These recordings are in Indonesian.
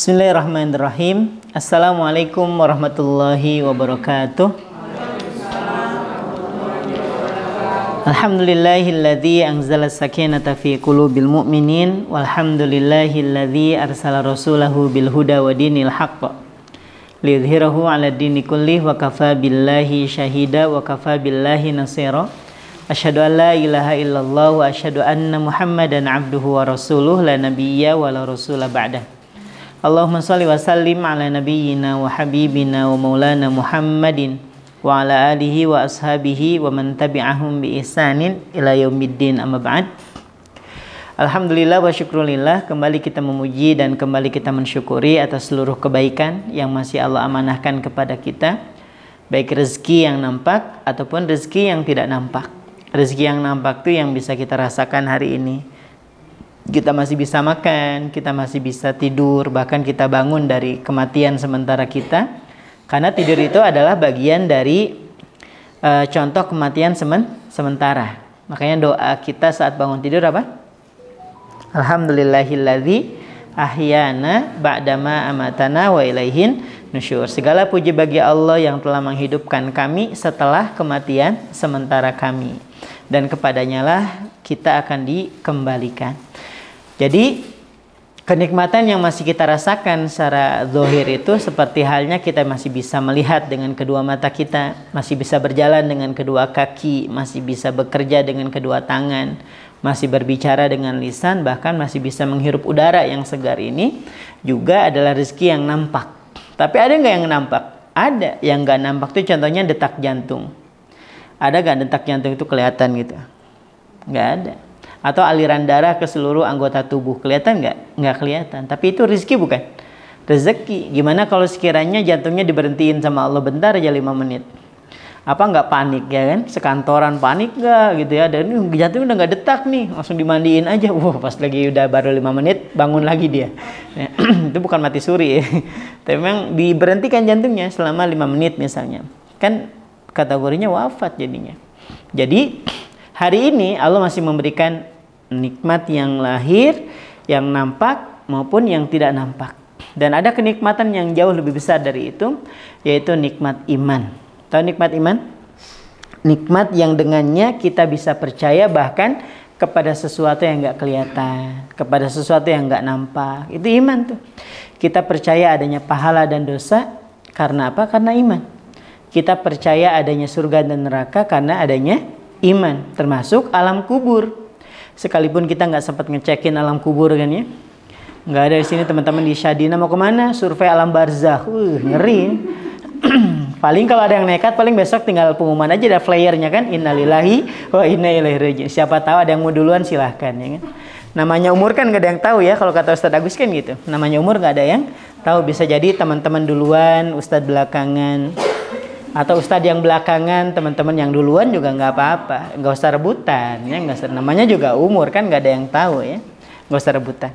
Bismillahirrahmanirrahim. Assalamualaikum warahmatullahi wabarakatuh. Alhamdulillahilladzi anzala sakinata fi qulubil mu'minin walhamdulillahilladzi arsala rasulahu bil huda wa dinil haqq liyudhhirahu 'ala dini kullihi wa kafa billahi syahida wa kafa billahi nasira. Asyhadu an la ilaha illallah wa asyhadu anna Muhammadan abduhu wa rasuluh la nabiyya wa la rasula ba'dahu. Allahumma salli wa sallim ala nabiyyina wa habibina wa maulana Muhammadin wa ala alihi wa ashabihi wa man tabi'ahum bi ihsanin ila yaumiddin amma ba'd. Alhamdulillah wa syukrulillah kembali kita memuji dan kembali kita mensyukuri atas seluruh kebaikan yang masih Allah amanahkan kepada kita baik rezeki yang nampak ataupun rezeki yang tidak nampak. Rezeki yang nampak itu yang bisa kita rasakan hari ini kita masih bisa makan, kita masih bisa tidur, bahkan kita bangun dari kematian sementara kita. Karena tidur itu adalah bagian dari e, contoh kematian semen, sementara. Makanya doa kita saat bangun tidur apa? Alhamdulillahilladzi ahyana ba'dama amatana wa ilaihin nusyur. Segala puji bagi Allah yang telah menghidupkan kami setelah kematian sementara kami. Dan kepadanya lah kita akan dikembalikan. Jadi kenikmatan yang masih kita rasakan secara zohir itu seperti halnya kita masih bisa melihat dengan kedua mata kita, masih bisa berjalan dengan kedua kaki, masih bisa bekerja dengan kedua tangan, masih berbicara dengan lisan, bahkan masih bisa menghirup udara yang segar ini juga adalah rezeki yang nampak. Tapi ada nggak yang nampak? Ada yang nggak nampak tuh contohnya detak jantung. Ada nggak detak jantung itu kelihatan gitu? Nggak ada atau aliran darah ke seluruh anggota tubuh kelihatan nggak nggak kelihatan tapi itu rezeki bukan rezeki gimana kalau sekiranya jantungnya diberhentiin sama Allah bentar aja lima menit apa nggak panik ya kan sekantoran panik nggak gitu ya dan jantung udah nggak detak nih langsung dimandiin aja wah pas lagi udah baru lima menit bangun lagi dia ya, itu bukan mati suri ya. tapi memang diberhentikan jantungnya selama lima menit misalnya kan kategorinya wafat jadinya jadi hari ini Allah masih memberikan nikmat yang lahir, yang nampak maupun yang tidak nampak. Dan ada kenikmatan yang jauh lebih besar dari itu, yaitu nikmat iman. Tahu nikmat iman? Nikmat yang dengannya kita bisa percaya bahkan kepada sesuatu yang nggak kelihatan, kepada sesuatu yang nggak nampak. Itu iman tuh. Kita percaya adanya pahala dan dosa karena apa? Karena iman. Kita percaya adanya surga dan neraka karena adanya iman, termasuk alam kubur sekalipun kita nggak sempat ngecekin alam kubur kan ya nggak ada di sini teman-teman di Syadina mau kemana survei alam barzah uh ngeri paling kalau ada yang nekat paling besok tinggal pengumuman aja ada flyernya kan innalillahi wa inna ilaihi rajiun siapa tahu ada yang mau duluan silahkan ya kan namanya umur kan nggak ada yang tahu ya kalau kata Ustadz Agus kan gitu namanya umur nggak ada yang tahu bisa jadi teman-teman duluan Ustadz belakangan atau ustadz yang belakangan teman-teman yang duluan juga nggak apa-apa nggak usah rebutan ya nggak usah namanya juga umur kan nggak ada yang tahu ya nggak usah rebutan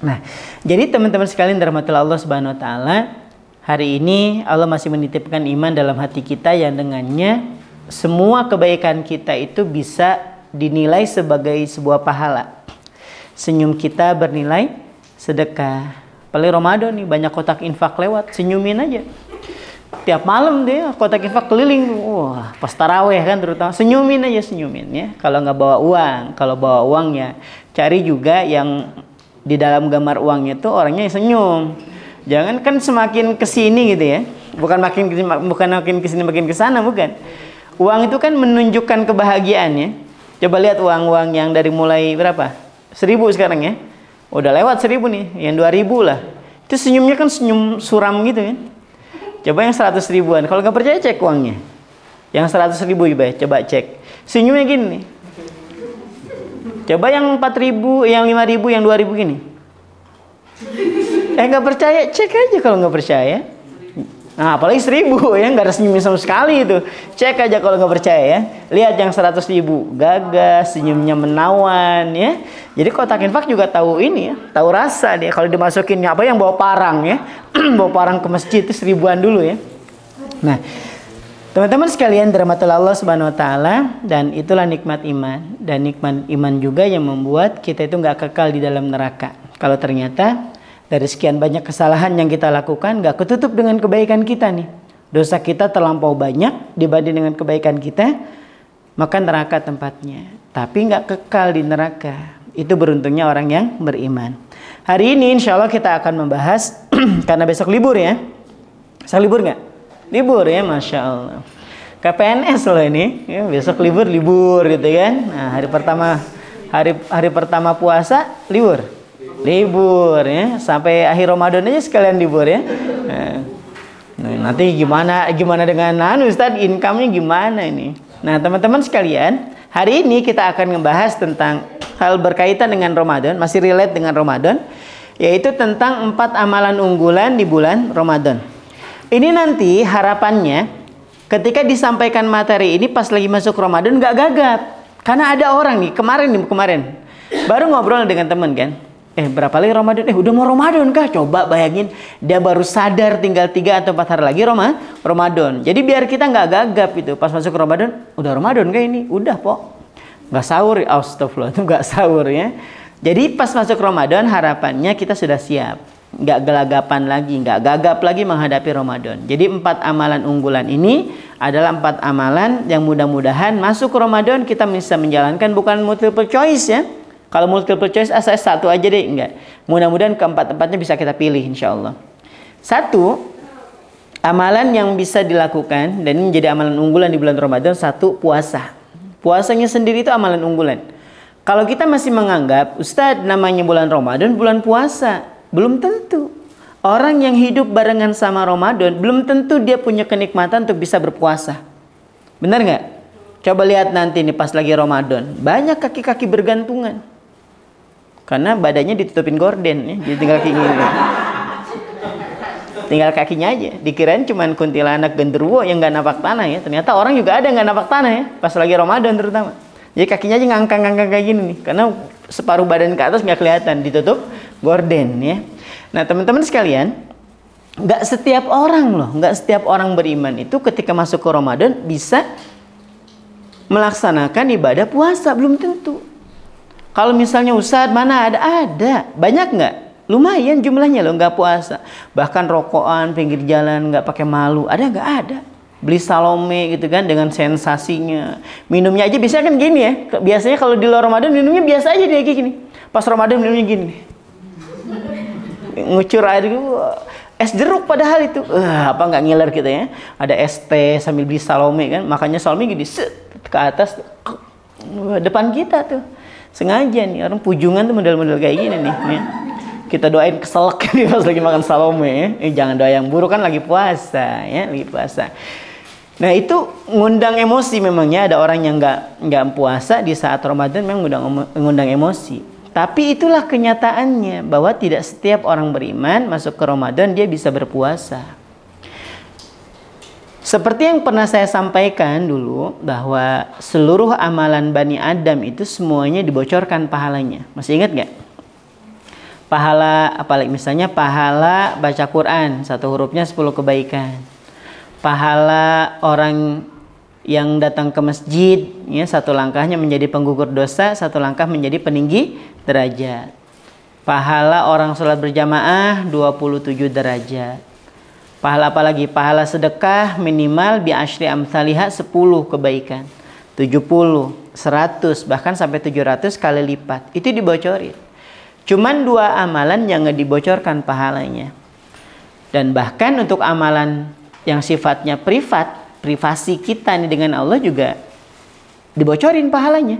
nah jadi teman-teman sekalian rahmatullah Allah subhanahu wa taala hari ini Allah masih menitipkan iman dalam hati kita yang dengannya semua kebaikan kita itu bisa dinilai sebagai sebuah pahala senyum kita bernilai sedekah paling Ramadan nih banyak kotak infak lewat senyumin aja tiap malam dia kotak infak keliling wah pas taraweh kan terutama senyumin aja senyumin ya kalau nggak bawa uang kalau bawa uang ya cari juga yang di dalam gambar uangnya tuh orangnya senyum jangan kan semakin kesini gitu ya bukan makin bukan makin kesini makin kesana bukan uang itu kan menunjukkan kebahagiaan ya coba lihat uang-uang yang dari mulai berapa seribu sekarang ya udah lewat seribu nih yang dua ribu lah itu senyumnya kan senyum suram gitu kan ya Coba yang 100 ribuan. Kalau nggak percaya cek uangnya. Yang 100 ribu ya, coba cek. Senyumnya gini. Coba yang 4 ribu, yang 5 ribu, yang 2 ribu gini. Eh nggak percaya, cek aja kalau nggak percaya. Nah, apalagi seribu ya nggak senyum sama sekali itu. Cek aja kalau nggak percaya ya. Lihat yang seratus ribu, gagah, senyumnya menawan ya. Jadi kotak infak juga tahu ini ya, tahu rasa dia. Kalau dimasukin apa yang bawa parang ya, bawa parang ke masjid itu seribuan dulu ya. Nah, teman-teman sekalian dermatul Allah Subhanahu wa taala dan itulah nikmat iman dan nikmat iman juga yang membuat kita itu nggak kekal di dalam neraka. Kalau ternyata dari sekian banyak kesalahan yang kita lakukan, gak ketutup dengan kebaikan kita nih. Dosa kita terlampau banyak dibanding dengan kebaikan kita, maka neraka tempatnya. Tapi gak kekal di neraka. Itu beruntungnya orang yang beriman. Hari ini insya Allah kita akan membahas, karena besok libur ya. Besok libur gak? Libur ya, Masya Allah. KPNS loh ini ya, besok libur libur gitu kan nah, hari pertama hari hari pertama puasa libur libur ya sampai akhir Ramadan aja sekalian libur ya eh. nah, nanti gimana gimana dengan anu Ustaz income-nya gimana ini nah teman-teman sekalian hari ini kita akan membahas tentang hal berkaitan dengan Ramadan masih relate dengan Ramadan yaitu tentang empat amalan unggulan di bulan Ramadan ini nanti harapannya ketika disampaikan materi ini pas lagi masuk Ramadan nggak gagap karena ada orang nih kemarin nih kemarin baru ngobrol dengan temen kan eh berapa lagi Ramadan? Eh udah mau Ramadan kah? Coba bayangin dia baru sadar tinggal tiga atau empat hari lagi Roma Ramadan. Jadi biar kita nggak gagap itu pas masuk Ramadan, udah Ramadan kah ini? Udah po. Nggak sahur, ya? astagfirullah itu nggak sahur ya. Jadi pas masuk Ramadan harapannya kita sudah siap. Nggak gelagapan lagi, nggak gagap lagi menghadapi Ramadan. Jadi empat amalan unggulan ini adalah empat amalan yang mudah-mudahan masuk Ramadan kita bisa menjalankan bukan multiple choice ya kalau multiple choice asal ah, satu aja deh, enggak. Mudah-mudahan keempat-empatnya bisa kita pilih insya Allah. Satu, amalan yang bisa dilakukan dan menjadi amalan unggulan di bulan Ramadan satu puasa. Puasanya sendiri itu amalan unggulan. Kalau kita masih menganggap Ustadz namanya bulan Ramadan bulan puasa, belum tentu. Orang yang hidup barengan sama Ramadan belum tentu dia punya kenikmatan untuk bisa berpuasa. Benar nggak? Coba lihat nanti nih pas lagi Ramadan, banyak kaki-kaki bergantungan karena badannya ditutupin gorden ya jadi tinggal kaki ini tinggal kakinya aja dikirain cuma kuntilanak genderuwo yang nggak napak tanah ya ternyata orang juga ada nggak napak tanah ya pas lagi Ramadan terutama jadi kakinya aja ngangkang-ngangkang kayak gini nih karena separuh badan ke atas nggak kelihatan ditutup gorden ya nah teman-teman sekalian nggak setiap orang loh nggak setiap orang beriman itu ketika masuk ke Ramadan bisa melaksanakan ibadah puasa belum tentu kalau misalnya Ustadz mana ada? Ada. Banyak nggak? Lumayan jumlahnya loh nggak puasa. Bahkan rokokan pinggir jalan nggak pakai malu. Ada nggak? Ada. Beli salome gitu kan dengan sensasinya. Minumnya aja bisa kan gini ya. Biasanya kalau di luar Ramadan minumnya biasa aja dia kayak gini. Pas Ramadan minumnya gini. Ngucur air gitu. Es jeruk padahal itu. Uh, apa nggak ngiler kita ya. Ada es teh sambil beli salome kan. Makanya salome gini set ke atas. Depan kita tuh sengaja nih orang pujungan tuh model-model kayak gini nih ya. kita doain keselak nih pas lagi makan salome ya. eh, jangan doa yang buruk kan lagi puasa ya lagi puasa nah itu ngundang emosi memangnya ada orang yang nggak nggak puasa di saat ramadan memang ngundang ngundang emosi tapi itulah kenyataannya bahwa tidak setiap orang beriman masuk ke Ramadan dia bisa berpuasa. Seperti yang pernah saya sampaikan dulu bahwa seluruh amalan Bani Adam itu semuanya dibocorkan pahalanya. Masih ingat nggak? Pahala apalagi misalnya pahala baca Quran satu hurufnya 10 kebaikan. Pahala orang yang datang ke masjid ya satu langkahnya menjadi penggugur dosa, satu langkah menjadi peninggi derajat. Pahala orang sholat berjamaah 27 derajat Pahala apa lagi? Pahala sedekah minimal bi asyri amsalihah 10 kebaikan. 70, 100, bahkan sampai 700 kali lipat. Itu dibocorin. Cuman dua amalan yang nggak dibocorkan pahalanya. Dan bahkan untuk amalan yang sifatnya privat, privasi kita nih dengan Allah juga dibocorin pahalanya.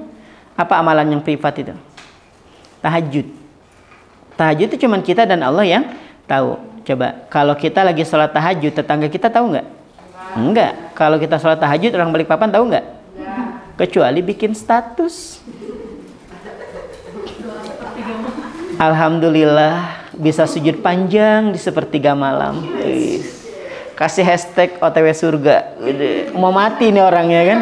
Apa amalan yang privat itu? Tahajud. Tahajud itu cuman kita dan Allah yang tahu. Coba, kalau kita lagi sholat tahajud, tetangga kita tahu nggak? Enggak. Kalau kita sholat tahajud, orang balik papan tahu nggak? Kecuali bikin status. Alhamdulillah bisa sujud panjang di sepertiga malam. Yes. Kasih hashtag OTW surga. Mau mati nih orangnya kan.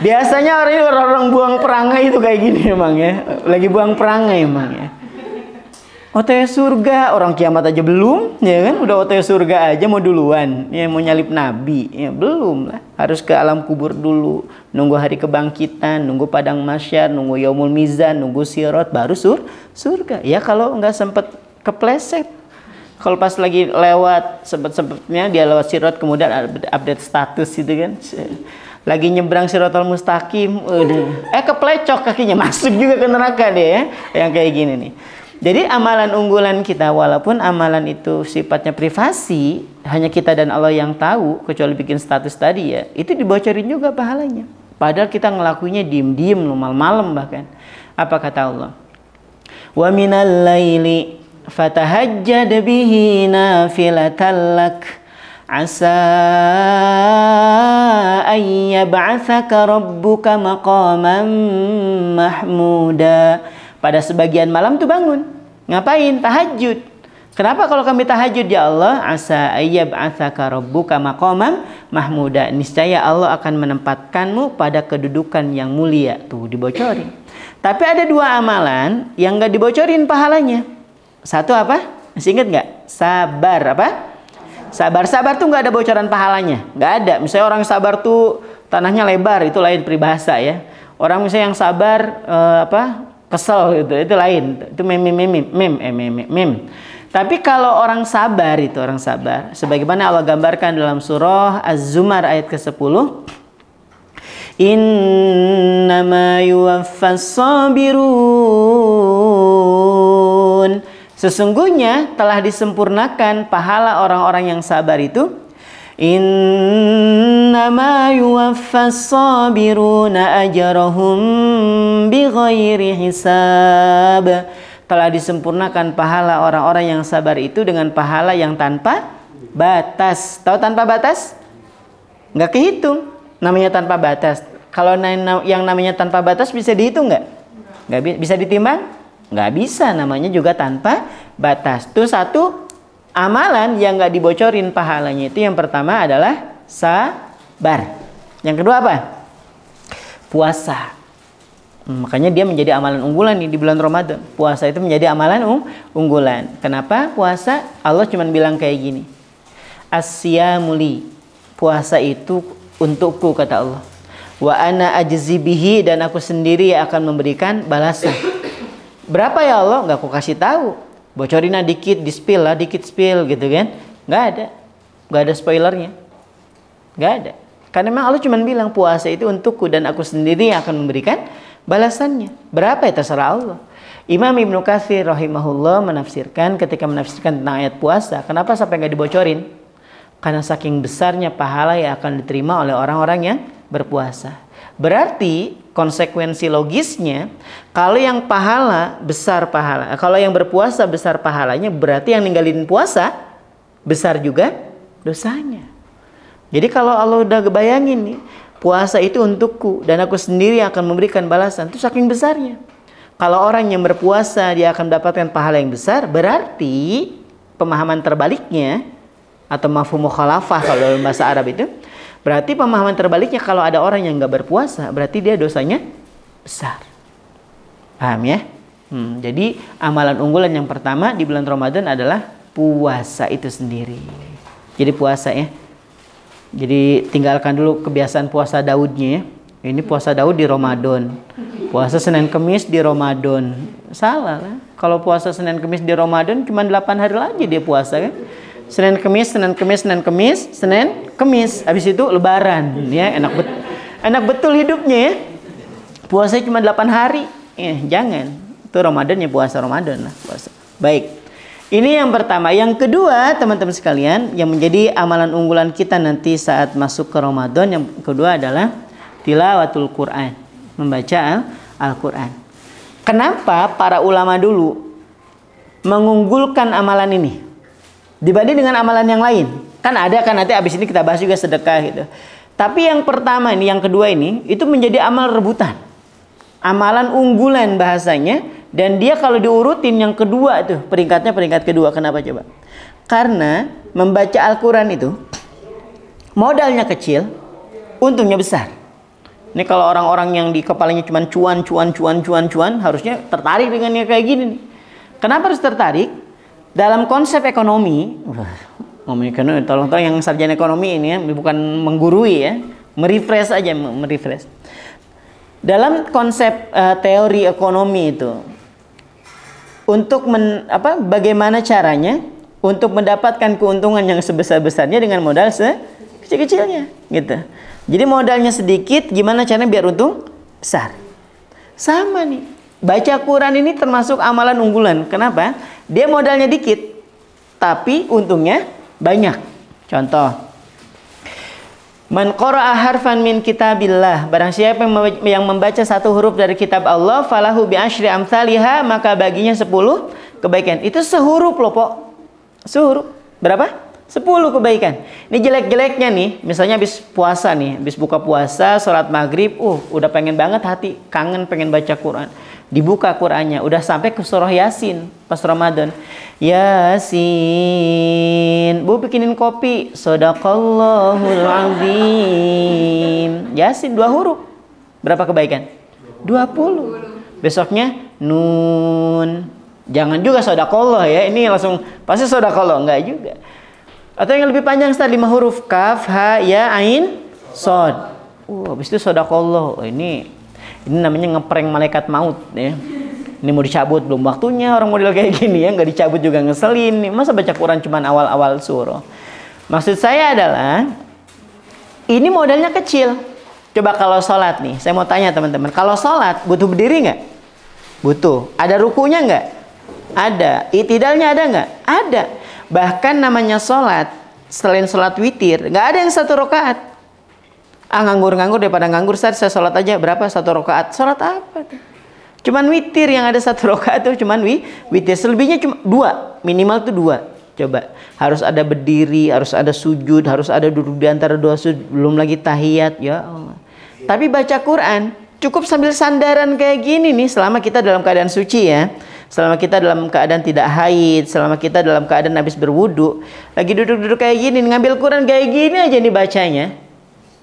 Biasanya orang orang buang perangai itu kayak gini emang ya. Lagi buang perangai emang ya. OTW surga orang kiamat aja belum ya kan udah OTW surga aja mau duluan ya mau nyalip nabi ya belum lah harus ke alam kubur dulu nunggu hari kebangkitan nunggu padang masyar nunggu yaumul mizan nunggu sirot baru sur surga ya kalau nggak sempet kepleset kalau pas lagi lewat sempet-sempetnya dia lewat sirot kemudian update status gitu kan lagi nyebrang sirotol mustaqim udah eh keplecok kakinya masuk juga ke neraka deh ya yang kayak gini nih jadi amalan unggulan kita walaupun amalan itu sifatnya privasi, hanya kita dan Allah yang tahu kecuali bikin status tadi ya, itu dibocorin juga pahalanya. Padahal kita ngelakuinya diem-diem malam-malam bahkan. Apa kata Allah? Wa minal laili fatahajjad bihi nafilatan lak asa an rabbuka maqaman mahmuda. Pada sebagian malam tuh bangun. Ngapain? Tahajud. Kenapa kalau kami tahajud ya Allah? Asa ayyab asaka rabbuka maqamam mahmuda. Niscaya Allah akan menempatkanmu pada kedudukan yang mulia. Tuh dibocorin. Tapi ada dua amalan yang gak dibocorin pahalanya. Satu apa? Masih inget nggak? Sabar apa? Sabar sabar tuh gak ada bocoran pahalanya. Nggak ada. Misalnya orang sabar tuh tanahnya lebar itu lain peribahasa ya. Orang misalnya yang sabar eh, apa kesel gitu itu lain itu meme meme meme eh, meme meme tapi kalau orang sabar itu orang sabar sebagaimana Allah gambarkan dalam surah Az-Zumar ayat ke-10 Innama yuwaffas sabirun Sesungguhnya telah disempurnakan pahala orang-orang yang sabar itu إنما يوفى الصابرون أجرهم بغير حساب telah disempurnakan pahala orang-orang yang sabar itu dengan pahala yang tanpa batas. Tahu tanpa batas? Nggak kehitung. Namanya tanpa batas. Kalau yang namanya tanpa batas bisa dihitung nggak? Nggak bisa ditimbang? Nggak bisa. Namanya juga tanpa batas. Itu satu amalan yang nggak dibocorin pahalanya itu yang pertama adalah sabar. Yang kedua apa? Puasa. Hmm, makanya dia menjadi amalan unggulan nih di bulan Ramadan. Puasa itu menjadi amalan um, unggulan. Kenapa? Puasa Allah cuma bilang kayak gini. Asyamuli. Puasa itu untukku kata Allah. Wa ana ajzibihi dan aku sendiri akan memberikan balasan. Berapa ya Allah? Enggak aku kasih tahu bocorin dikit di spill lah dikit spill gitu kan nggak ada nggak ada spoilernya nggak ada karena memang Allah cuma bilang puasa itu untukku dan aku sendiri yang akan memberikan balasannya berapa ya terserah Allah Imam Ibnu Katsir rahimahullah menafsirkan ketika menafsirkan tentang ayat puasa kenapa sampai nggak dibocorin karena saking besarnya pahala yang akan diterima oleh orang-orang yang berpuasa Berarti konsekuensi logisnya kalau yang pahala besar pahala, kalau yang berpuasa besar pahalanya, berarti yang ninggalin puasa besar juga dosanya. Jadi kalau Allah udah bayangin nih, puasa itu untukku dan aku sendiri akan memberikan balasan, itu saking besarnya. Kalau orang yang berpuasa dia akan mendapatkan pahala yang besar, berarti pemahaman terbaliknya atau mafhum mukhalafah kalau dalam bahasa Arab itu Berarti pemahaman terbaliknya kalau ada orang yang nggak berpuasa, berarti dia dosanya besar. Paham ya? Hmm, jadi amalan unggulan yang pertama di bulan Ramadan adalah puasa itu sendiri. Jadi puasa ya. Jadi tinggalkan dulu kebiasaan puasa Daudnya ya. Ini puasa Daud di Ramadan. Puasa Senin Kemis di Ramadan. Salah lah. Kalau puasa Senin Kemis di Ramadan cuma 8 hari lagi dia puasa kan. Senin Kemis, Senin Kemis, Senin Kemis, Senin Kemis. Habis itu lebaran, ya enak bet enak betul hidupnya ya. Puasa cuma 8 hari. Eh, jangan. Itu Ramadan ya puasa Ramadan lah, puasa. Baik. Ini yang pertama. Yang kedua, teman-teman sekalian, yang menjadi amalan unggulan kita nanti saat masuk ke Ramadan yang kedua adalah tilawatul Quran, membaca Al-Quran. Kenapa para ulama dulu mengunggulkan amalan ini? Dibanding dengan amalan yang lain. Kan ada kan nanti abis ini kita bahas juga sedekah gitu. Tapi yang pertama ini, yang kedua ini, itu menjadi amal rebutan. Amalan unggulan bahasanya. Dan dia kalau diurutin yang kedua itu peringkatnya peringkat kedua. Kenapa coba? Karena membaca Al-Quran itu, modalnya kecil, untungnya besar. Ini kalau orang-orang yang di kepalanya cuma cuan, cuan, cuan, cuan, cuan, harusnya tertarik dengan yang kayak gini. Kenapa harus tertarik? Dalam konsep ekonomi, ekonomi, tolong-tolong yang sarjana ekonomi ini ya, bukan menggurui ya, merefresh aja, merefresh. Dalam konsep uh, teori ekonomi itu, untuk men, apa, bagaimana caranya untuk mendapatkan keuntungan yang sebesar-besarnya dengan modal se kecil kecilnya gitu. Jadi modalnya sedikit, gimana caranya biar untung besar? Sama nih, baca Quran ini termasuk amalan unggulan. Kenapa? Dia modalnya dikit, tapi untungnya banyak. Contoh, Man qara'a harfan min kitabillah Barang siapa yang membaca satu huruf dari kitab Allah Falahu bi ashri amsalihha, Maka baginya sepuluh kebaikan Itu sehuruf loh pok Sehuruf Berapa? Sepuluh kebaikan Ini jelek-jeleknya nih Misalnya habis puasa nih Habis buka puasa, sholat maghrib Uh, udah pengen banget hati Kangen pengen baca Quran dibuka Qurannya udah sampai ke surah Yasin pas Ramadan Yasin Bu bikinin kopi Sodakallahul azim Yasin dua huruf berapa kebaikan 20 besoknya Nun jangan juga sodakallah ya ini langsung pasti sodakallah enggak juga atau yang lebih panjang setelah lima huruf kaf ha ya ain sod uh habis itu sodakallah oh, ini ini namanya ngeprank malaikat maut ya ini mau dicabut belum waktunya orang model kayak gini ya nggak dicabut juga ngeselin masa baca Quran cuman awal-awal surah maksud saya adalah ini modalnya kecil coba kalau sholat nih saya mau tanya teman-teman kalau sholat butuh berdiri nggak butuh ada rukunya nggak ada itidalnya ada nggak ada bahkan namanya sholat selain sholat witir nggak ada yang satu rakaat ah nganggur-nganggur daripada nganggur saya, saya sholat aja berapa satu rakaat sholat apa cuman witir yang ada satu rakaat tuh cuman wi witir selebihnya cuma dua minimal tuh dua coba harus ada berdiri harus ada sujud harus ada duduk di antara dua sujud belum lagi tahiyat ya Allah tapi baca Quran cukup sambil sandaran kayak gini nih selama kita dalam keadaan suci ya selama kita dalam keadaan tidak haid, selama kita dalam keadaan habis berwudu, lagi duduk-duduk kayak gini, ngambil Quran kayak gini aja nih bacanya.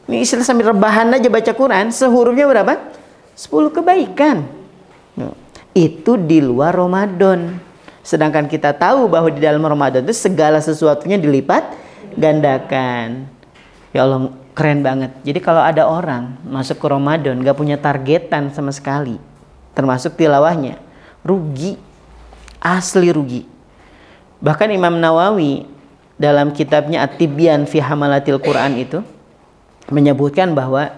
Ini istilah sambil rebahan aja baca Quran, sehurufnya berapa? 10 kebaikan. Nah, itu di luar Ramadan. Sedangkan kita tahu bahwa di dalam Ramadan itu segala sesuatunya dilipat gandakan. Ya Allah, keren banget. Jadi kalau ada orang masuk ke Ramadan gak punya targetan sama sekali, termasuk tilawahnya, rugi. Asli rugi. Bahkan Imam Nawawi dalam kitabnya At-Tibyan fi Hamalatil Quran itu, menyebutkan bahwa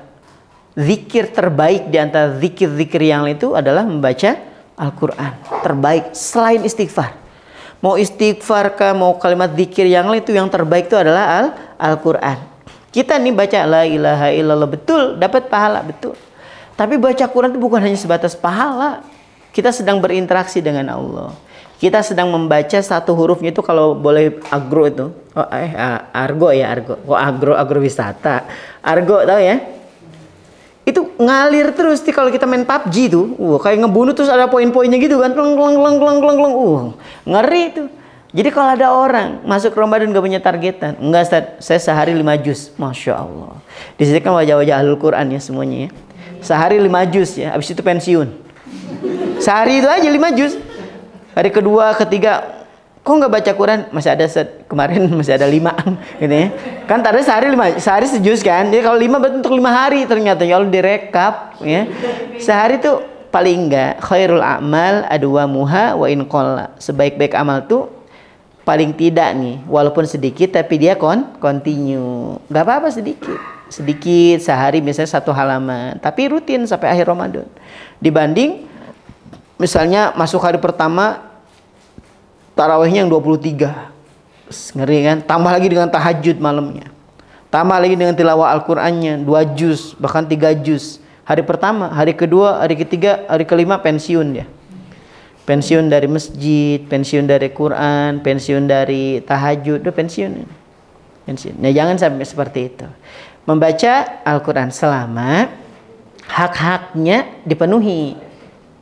zikir terbaik di antara zikir-zikir yang lain itu adalah membaca Al-Quran. Terbaik selain istighfar. Mau istighfar kah, mau kalimat zikir yang lain itu yang terbaik itu adalah Al- quran Kita nih baca la ilaha illallah betul, dapat pahala betul. Tapi baca Quran itu bukan hanya sebatas pahala. Kita sedang berinteraksi dengan Allah kita sedang membaca satu hurufnya itu kalau boleh agro itu oh, eh argo ya argo oh agro agro wisata, argo tau ya itu ngalir terus sih kalau kita main PUBG tuh uh, kayak ngebunuh terus ada poin-poinnya gitu kan kleng kleng kleng kleng kleng kleng uh ngeri tuh jadi kalau ada orang masuk Ramadan gak punya targetan, enggak Ustaz, saya sehari lima jus Masya Allah. Di sini kan wajah-wajah Ahlul Quran ya semuanya ya. Sehari lima jus ya, habis itu pensiun. Sehari itu aja lima jus hari kedua ketiga kok nggak baca Quran masih ada set, kemarin masih ada lima ini gitu ya. kan tadi sehari lima sehari sejus kan jadi ya, kalau lima berarti untuk lima hari ternyata ya Allah direkap ya sehari tuh paling enggak khairul amal adwa muha wa in sebaik-baik amal tuh paling tidak nih walaupun sedikit tapi dia kon continue nggak apa-apa sedikit sedikit sehari misalnya satu halaman tapi rutin sampai akhir Ramadan dibanding misalnya masuk hari pertama tarawihnya yang 23. Ngeri kan? Tambah lagi dengan tahajud malamnya. Tambah lagi dengan tilawah Al-Qur'annya, dua juz, bahkan tiga juz. Hari pertama, hari kedua, hari ketiga, hari kelima pensiun ya, Pensiun dari masjid, pensiun dari Quran, pensiun dari tahajud, udah pensiun. Pensiun. Nah, jangan sampai seperti itu. Membaca Al-Qur'an selama hak-haknya dipenuhi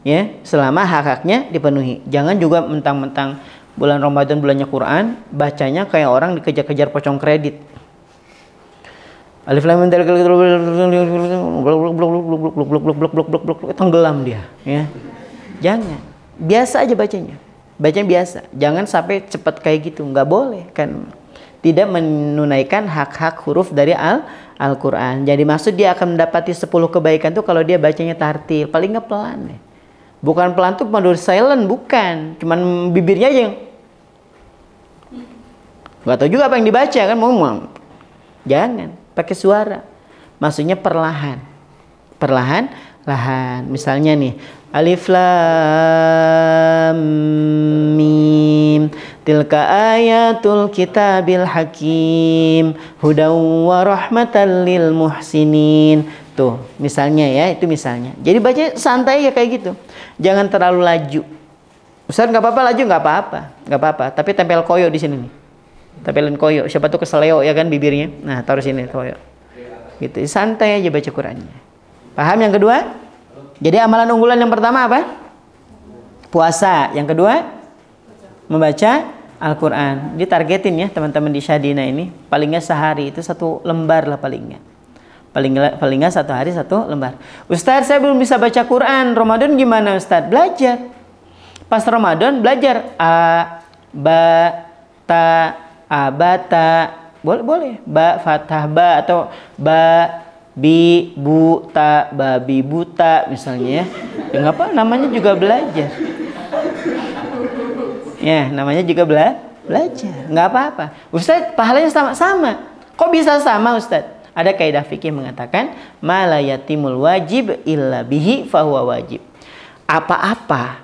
ya selama hak-haknya dipenuhi jangan juga mentang-mentang bulan Ramadan bulannya Quran bacanya kayak orang dikejar-kejar pocong kredit Alif lam mim tenggelam dia ya jangan biasa aja bacanya Baca biasa jangan sampai cepat kayak gitu nggak boleh kan tidak menunaikan hak-hak huruf dari al Al-Quran jadi maksud dia akan mendapati 10 kebaikan tuh kalau dia bacanya tartil paling nggak pelan Nih bukan pelan tuh silent bukan cuman bibirnya aja yang nggak tahu juga apa yang dibaca kan mau mau jangan pakai suara maksudnya perlahan perlahan lahan misalnya nih alif lam mim tilka ayatul kitabil hakim hudaw wa rahmatan lil muhsinin tuh misalnya ya itu misalnya jadi baca santai ya kayak gitu jangan terlalu laju. Ustaz nggak apa-apa laju nggak apa-apa, nggak apa-apa. Tapi tempel koyo di sini nih. Tempelin koyo. Siapa tuh keseleo ya kan bibirnya. Nah taruh sini koyo. Gitu. Santai aja baca Qurannya. Paham yang kedua? Jadi amalan unggulan yang pertama apa? Puasa. Yang kedua? Membaca Al-Quran. Ditargetin ya teman-teman di Syadina ini. Palingnya sehari itu satu lembar lah palingnya paling paling nggak satu hari satu lembar Ustadz saya belum bisa baca Quran Ramadan gimana Ustadz belajar pas Ramadan belajar a ba ta ta. boleh boleh ba fathah ba atau ba bi buta babi buta misalnya ya ya apa namanya juga belajar ya namanya juga bela belajar Enggak apa-apa Ustadz pahalanya sama sama kok bisa sama Ustadz ada kaidah fikih mengatakan malayatimul wajib illa bihi fahuwa wajib. Apa-apa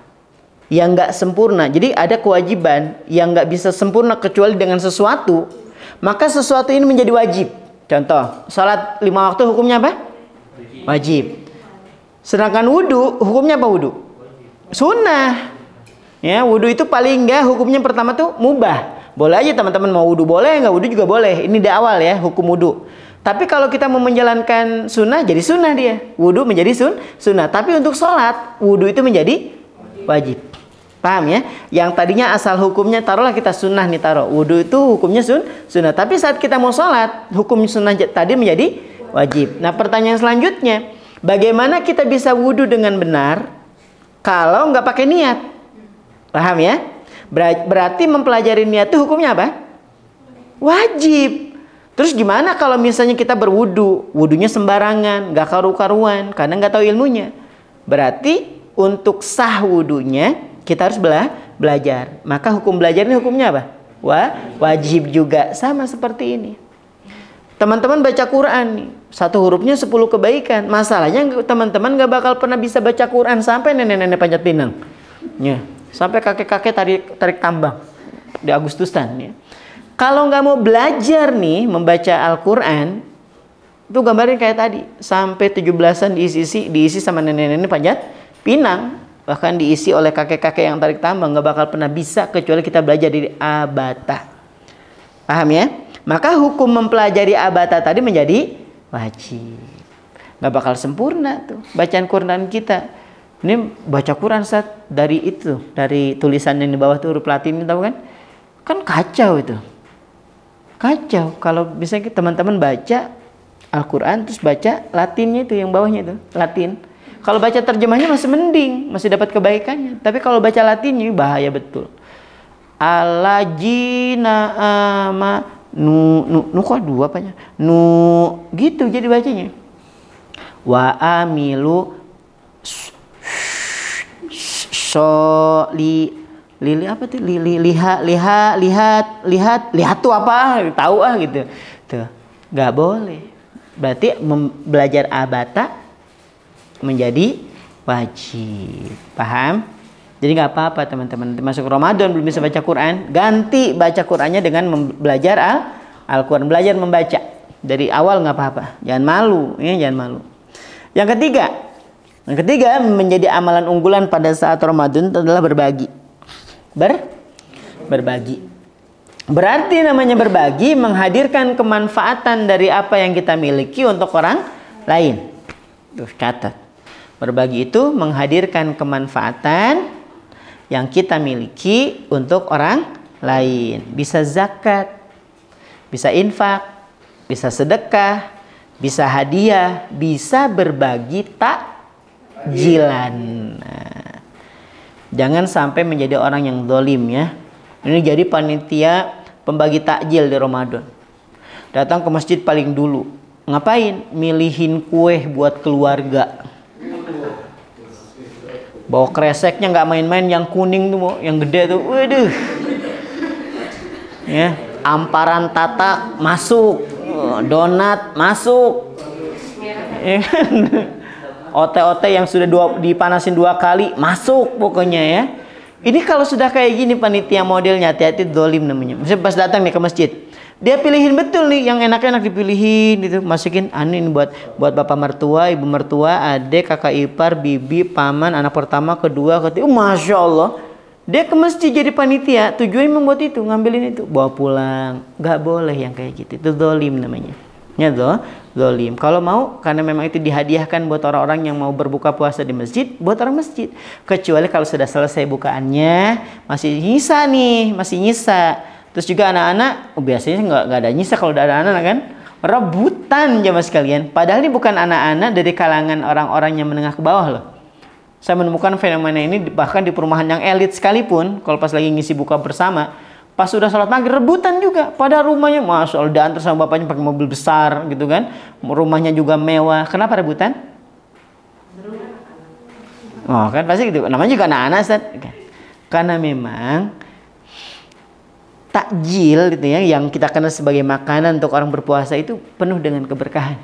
yang nggak sempurna. Jadi ada kewajiban yang nggak bisa sempurna kecuali dengan sesuatu. Maka sesuatu ini menjadi wajib. Contoh, salat lima waktu hukumnya apa? Wajib. Sedangkan wudhu, hukumnya apa wudhu? Sunnah. Ya, wudhu itu paling nggak hukumnya pertama tuh mubah. Boleh aja teman-teman mau wudhu boleh, nggak wudhu juga boleh. Ini di awal ya hukum wudhu. Tapi kalau kita mau menjalankan sunnah, jadi sunnah dia. Wudhu menjadi sun, sunnah. Tapi untuk sholat, wudhu itu menjadi wajib. Paham ya? Yang tadinya asal hukumnya taruhlah kita sunnah nih taruh. Wudhu itu hukumnya sun, sunnah. Tapi saat kita mau sholat, hukum sunnah tadi menjadi wajib. Nah pertanyaan selanjutnya, bagaimana kita bisa wudhu dengan benar kalau nggak pakai niat? Paham ya? Berarti mempelajari niat itu hukumnya apa? Wajib. Terus gimana kalau misalnya kita berwudu, wudunya sembarangan, gak karu-karuan, karena gak tahu ilmunya. Berarti untuk sah wudunya kita harus bela belajar. Maka hukum belajar ini hukumnya apa? Wah, wajib juga sama seperti ini. Teman-teman baca Quran nih, satu hurufnya sepuluh kebaikan. Masalahnya teman-teman gak bakal pernah bisa baca Quran sampai nenek-nenek panjat pinang. Ya, sampai kakek-kakek tarik tarik tambang di Agustusan ya. Kalau nggak mau belajar nih membaca Al-Quran, itu gambarnya kayak tadi. Sampai 17-an diisi, diisi sama nenek-nenek panjat pinang. Bahkan diisi oleh kakek-kakek yang tarik tambang. Nggak bakal pernah bisa kecuali kita belajar dari abata. Paham ya? Maka hukum mempelajari abata tadi menjadi wajib. Nggak bakal sempurna tuh bacaan Quran kita ini baca Quran saat dari itu dari tulisan yang di bawah tuh huruf Latin tahu kan kan kacau itu kacau kalau misalnya teman-teman baca Al-Quran terus baca Latinnya itu yang bawahnya itu Latin kalau baca terjemahnya masih mending masih dapat kebaikannya tapi kalau baca Latinnya bahaya betul alajina ama nu nu nu kok dua apanya nu gitu jadi bacanya wa amilu so li lili apa tuh lili lihat lihat lihat lihat lihat tuh apa tahu ah gitu tuh nggak boleh berarti belajar abata menjadi wajib paham jadi nggak apa-apa teman-teman masuk Ramadan belum bisa baca Quran ganti baca Qurannya dengan belajar Al Al-Quran belajar membaca dari awal nggak apa-apa jangan malu ya jangan malu yang ketiga yang ketiga menjadi amalan unggulan pada saat Ramadan adalah berbagi ber berbagi. Berarti namanya berbagi menghadirkan kemanfaatan dari apa yang kita miliki untuk orang lain. Tuh, catat. Berbagi itu menghadirkan kemanfaatan yang kita miliki untuk orang lain. Bisa zakat, bisa infak, bisa sedekah, bisa hadiah, bisa berbagi takjilan. Nah. Jangan sampai menjadi orang yang dolim ya. Ini jadi panitia pembagi takjil di Ramadan. Datang ke masjid paling dulu. Ngapain? Milihin kue buat keluarga. Bawa kreseknya nggak main-main yang kuning tuh, yang gede tuh. Waduh. Ya, amparan tatak masuk, donat masuk. Ya. Ote-ote yang sudah dua, dipanasin dua kali masuk pokoknya ya. Ini kalau sudah kayak gini panitia modelnya hati-hati dolim namanya. Misalnya pas datang nih ke masjid, dia pilihin betul nih yang enak-enak dipilihin gitu masukin anin buat buat bapak mertua ibu mertua adik kakak ipar bibi paman anak pertama kedua ketiga oh, masya allah dia ke masjid jadi panitia tujuannya membuat itu ngambilin itu bawa pulang nggak boleh yang kayak gitu itu dolim namanya sifatnya do, zolim. Kalau mau, karena memang itu dihadiahkan buat orang-orang yang mau berbuka puasa di masjid, buat orang masjid. Kecuali kalau sudah selesai bukaannya, masih nyisa nih, masih nyisa. Terus juga anak-anak, oh biasanya nggak, ada nyisa kalau ada anak-anak kan rebutan jam sekalian. Padahal ini bukan anak-anak dari kalangan orang-orang yang menengah ke bawah loh. Saya menemukan fenomena ini bahkan di perumahan yang elit sekalipun, kalau pas lagi ngisi buka bersama, pas sudah sholat maghrib rebutan juga pada rumahnya masya Allah diantar sama bapaknya pakai mobil besar gitu kan rumahnya juga mewah kenapa rebutan oh kan pasti gitu namanya juga anak-anak kan? karena memang takjil gitu ya yang kita kenal sebagai makanan untuk orang berpuasa itu penuh dengan keberkahan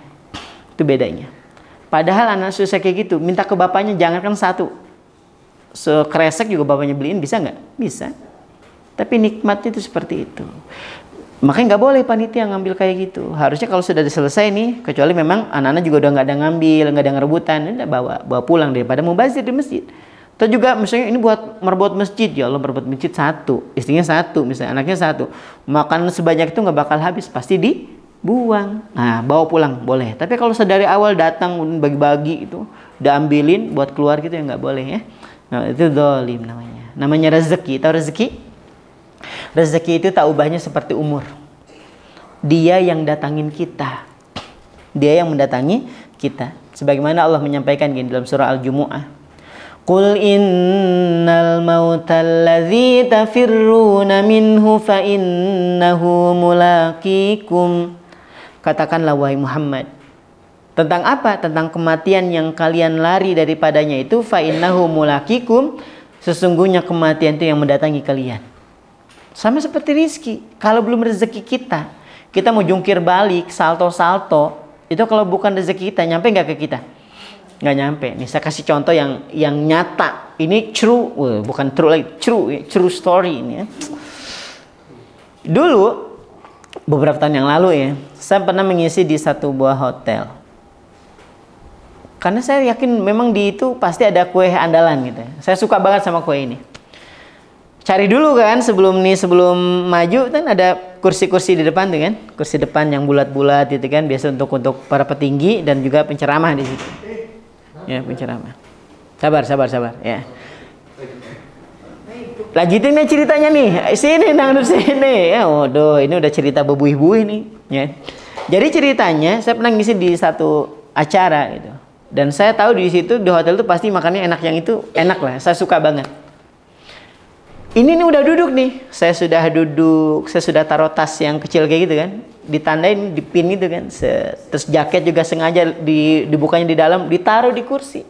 itu bedanya padahal anak susah kayak gitu minta ke bapaknya jangankan satu sekresek juga bapaknya beliin bisa nggak bisa tapi nikmatnya itu seperti itu. Makanya nggak boleh panitia ngambil kayak gitu. Harusnya kalau sudah selesai nih, kecuali memang anak-anak juga udah nggak ada ngambil, nggak ada ngerebutan, udah bawa bawa pulang daripada mubazir di masjid. Atau juga misalnya ini buat merbuat masjid, ya Allah merbuat masjid satu, istrinya satu, misalnya anaknya satu. Makan sebanyak itu nggak bakal habis, pasti dibuang. Nah, bawa pulang boleh. Tapi kalau sedari awal datang bagi-bagi itu, ambilin buat keluar gitu ya nggak boleh ya. Nah, itu dolim namanya. Namanya rezeki, tahu rezeki? Rezeki itu tak ubahnya seperti umur. Dia yang datangin kita. Dia yang mendatangi kita. Sebagaimana Allah menyampaikan gini dalam surah Al-Jumu'ah. Qul innal mautalladzi tafirruna minhu fa innahu mulaqikum. Katakanlah wahai Muhammad. Tentang apa? Tentang kematian yang kalian lari daripadanya itu fa innahu mulaqikum. Sesungguhnya kematian itu yang mendatangi kalian. Sama seperti rizki. Kalau belum rezeki kita, kita mau jungkir balik, salto-salto, itu kalau bukan rezeki kita, nyampe nggak ke kita? Nggak nyampe. Nih saya kasih contoh yang yang nyata. Ini true, bukan true lagi, true, eh, true story ini ya. Dulu, beberapa tahun yang lalu ya, saya pernah mengisi di satu buah hotel. Karena saya yakin memang di itu pasti ada kue andalan gitu. Ya. Saya suka banget sama kue ini cari dulu kan sebelum nih sebelum maju kan ada kursi-kursi di depan tuh kan kursi depan yang bulat-bulat itu kan biasa untuk untuk para petinggi dan juga penceramah di situ ya penceramah sabar sabar sabar ya lanjutin nih ceritanya nih sini nangdur sini ya waduh ini udah cerita bebuih-buih nih ya jadi ceritanya saya pernah ngisi di satu acara gitu dan saya tahu di situ di hotel itu pasti makannya enak yang itu enak lah saya suka banget ini nih udah duduk nih saya sudah duduk saya sudah taruh tas yang kecil kayak gitu kan ditandain di pin gitu kan terus jaket juga sengaja di, dibukanya di dalam ditaruh di kursi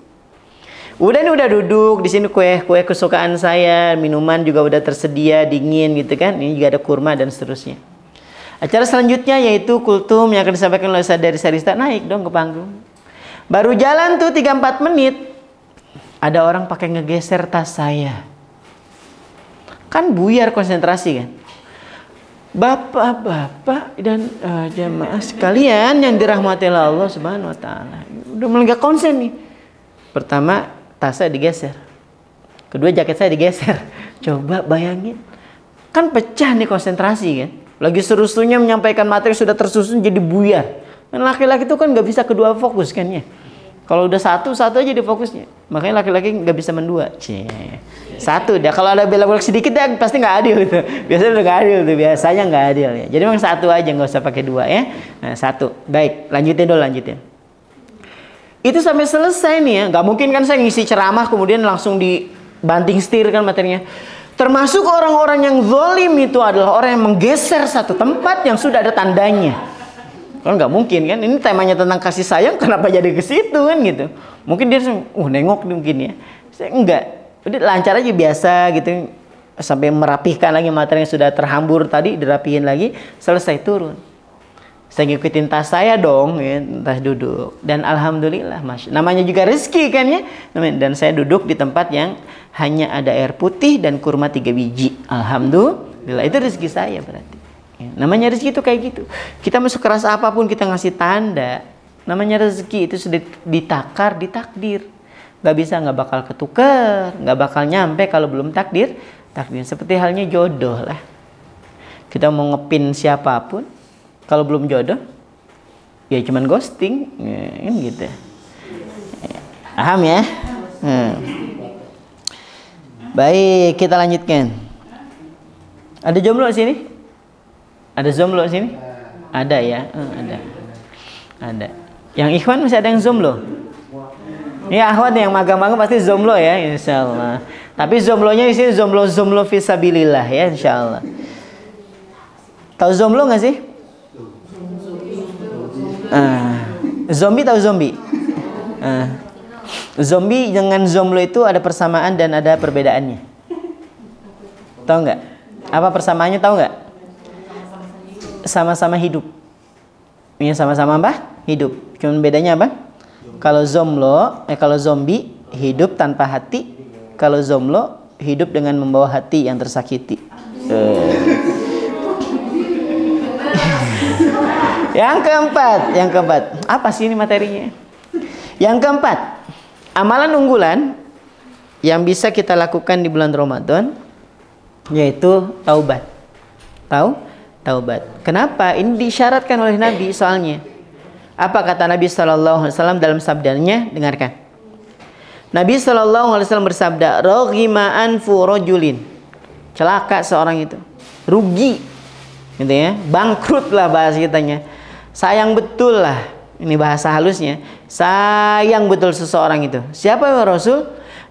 udah nih udah duduk di sini kue kue kesukaan saya minuman juga udah tersedia dingin gitu kan ini juga ada kurma dan seterusnya acara selanjutnya yaitu kultum yang akan disampaikan oleh dari Sarista naik dong ke panggung baru jalan tuh 3-4 menit ada orang pakai ngegeser tas saya kan buyar konsentrasi kan. Bapak-bapak dan uh, jamaah sekalian yang dirahmati Allah Subhanahu wa taala. Udah melenggak gak konsen nih. Pertama, tas saya digeser. Kedua, jaket saya digeser. Coba bayangin. Kan pecah nih konsentrasi kan. Lagi seru-serunya menyampaikan materi sudah tersusun jadi buyar. Dan laki-laki itu kan nggak bisa kedua fokus kan ya. Kalau udah satu, satu aja fokusnya. Makanya laki-laki nggak bisa mendua. Cie. Satu dah. Kalau ada belok-belok sedikit dah pasti nggak adil itu. Biasanya udah nggak adil tuh. Biasanya nggak adil ya. Jadi memang satu aja nggak usah pakai dua ya. Nah, satu. Baik. Lanjutin dulu lanjutin. Itu sampai selesai nih ya. Nggak mungkin kan saya ngisi ceramah kemudian langsung dibanting setir kan materinya. Termasuk orang-orang yang zolim itu adalah orang yang menggeser satu tempat yang sudah ada tandanya. Kan nggak mungkin kan. Ini temanya tentang kasih sayang, kenapa jadi ke situ kan gitu. Mungkin dia uh nengok mungkin ya. Saya enggak. Udah lancar aja biasa gitu. Sampai merapihkan lagi materi yang sudah terhambur tadi, dirapihin lagi, selesai turun. Saya ngikutin tas saya dong, ya, tas duduk. Dan alhamdulillah, mas namanya juga rezeki kan ya. Dan saya duduk di tempat yang hanya ada air putih dan kurma tiga biji. Alhamdulillah, itu rezeki saya berarti. Ya, namanya rezeki itu kayak gitu. Kita masuk keras apapun kita ngasih tanda. Namanya rezeki itu sudah ditakar, ditakdir. Gak bisa, gak bakal ketuker, gak bakal nyampe kalau belum takdir. Takdir seperti halnya jodoh lah. Kita mau ngepin siapapun, kalau belum jodoh, ya cuman ghosting, ya, kan gitu. Paham ya? Hmm. Baik, kita lanjutkan. Ada jomblo sini? Ada zoom lo sini? Ada ya, hmm, ada. Ada. Yang ikhwan masih ada yang zoom lo? Ya akhwat yang magang-magang pasti zoom lo ya, insya Allah. Tapi nya di sini lo, zomlo visabilillah ya, insya Allah. Tahu lo nggak sih? Uh, Zombie tahu zombie? Uh, Zombie dengan zomlo itu ada persamaan dan ada perbedaannya. Tahu nggak? Apa persamaannya tahu nggak? sama-sama hidup. Ini iya, sama-sama apa? Hidup. Cuman bedanya apa? Kalau zomlo, eh kalau zombie hidup tanpa hati. Kalau zomlo hidup dengan membawa hati yang tersakiti. Eh. yang keempat, yang keempat. Apa sih ini materinya? Yang keempat, amalan unggulan yang bisa kita lakukan di bulan Ramadan yaitu taubat. Tahu? taubat. Kenapa? Ini disyaratkan oleh Nabi soalnya. Apa kata Nabi saw dalam sabdanya? Dengarkan. Nabi saw bersabda: bersabda, "Rogima anfu rojulin." Celaka seorang itu, rugi, gitu ya, bangkrut lah bahasa kitanya. Sayang betul lah, ini bahasa halusnya. Sayang betul seseorang itu. Siapa yang Rasul?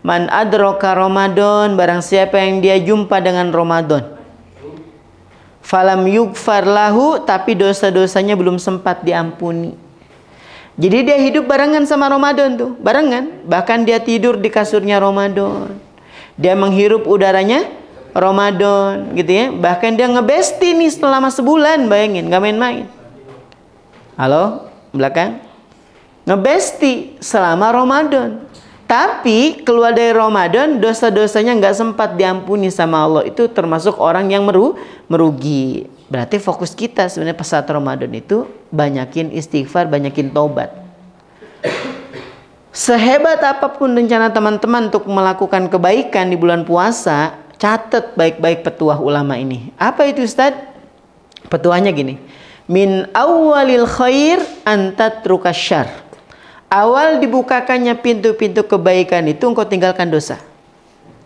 Man adroka Ramadan, barang siapa yang dia jumpa dengan Ramadan falam yugfar lahu tapi dosa-dosanya belum sempat diampuni. Jadi dia hidup barengan sama Ramadan tuh, barengan. Bahkan dia tidur di kasurnya Ramadan. Dia menghirup udaranya Ramadan gitu ya. Bahkan dia ngebesti nih selama sebulan, bayangin, gak main-main. Halo, belakang. Ngebesti selama Ramadan. Tapi keluar dari Ramadan dosa-dosanya nggak sempat diampuni sama Allah itu termasuk orang yang meru merugi. Berarti fokus kita sebenarnya pas saat Ramadan itu banyakin istighfar, banyakin tobat. Sehebat apapun rencana teman-teman untuk melakukan kebaikan di bulan puasa, catat baik-baik petuah ulama ini. Apa itu Ustaz? Petuahnya gini. Min awalil khair antat rukasyar awal dibukakannya pintu-pintu kebaikan itu engkau tinggalkan dosa.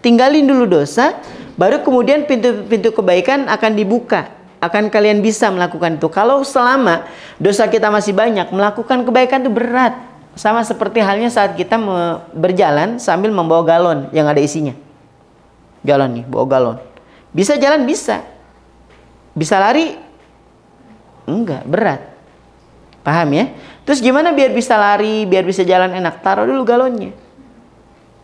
Tinggalin dulu dosa, baru kemudian pintu-pintu kebaikan akan dibuka. Akan kalian bisa melakukan itu. Kalau selama dosa kita masih banyak, melakukan kebaikan itu berat. Sama seperti halnya saat kita berjalan sambil membawa galon yang ada isinya. Galon nih, bawa galon. Bisa jalan? Bisa. Bisa lari? Enggak, berat. Paham ya? Terus gimana biar bisa lari, biar bisa jalan enak? Taruh dulu galonnya.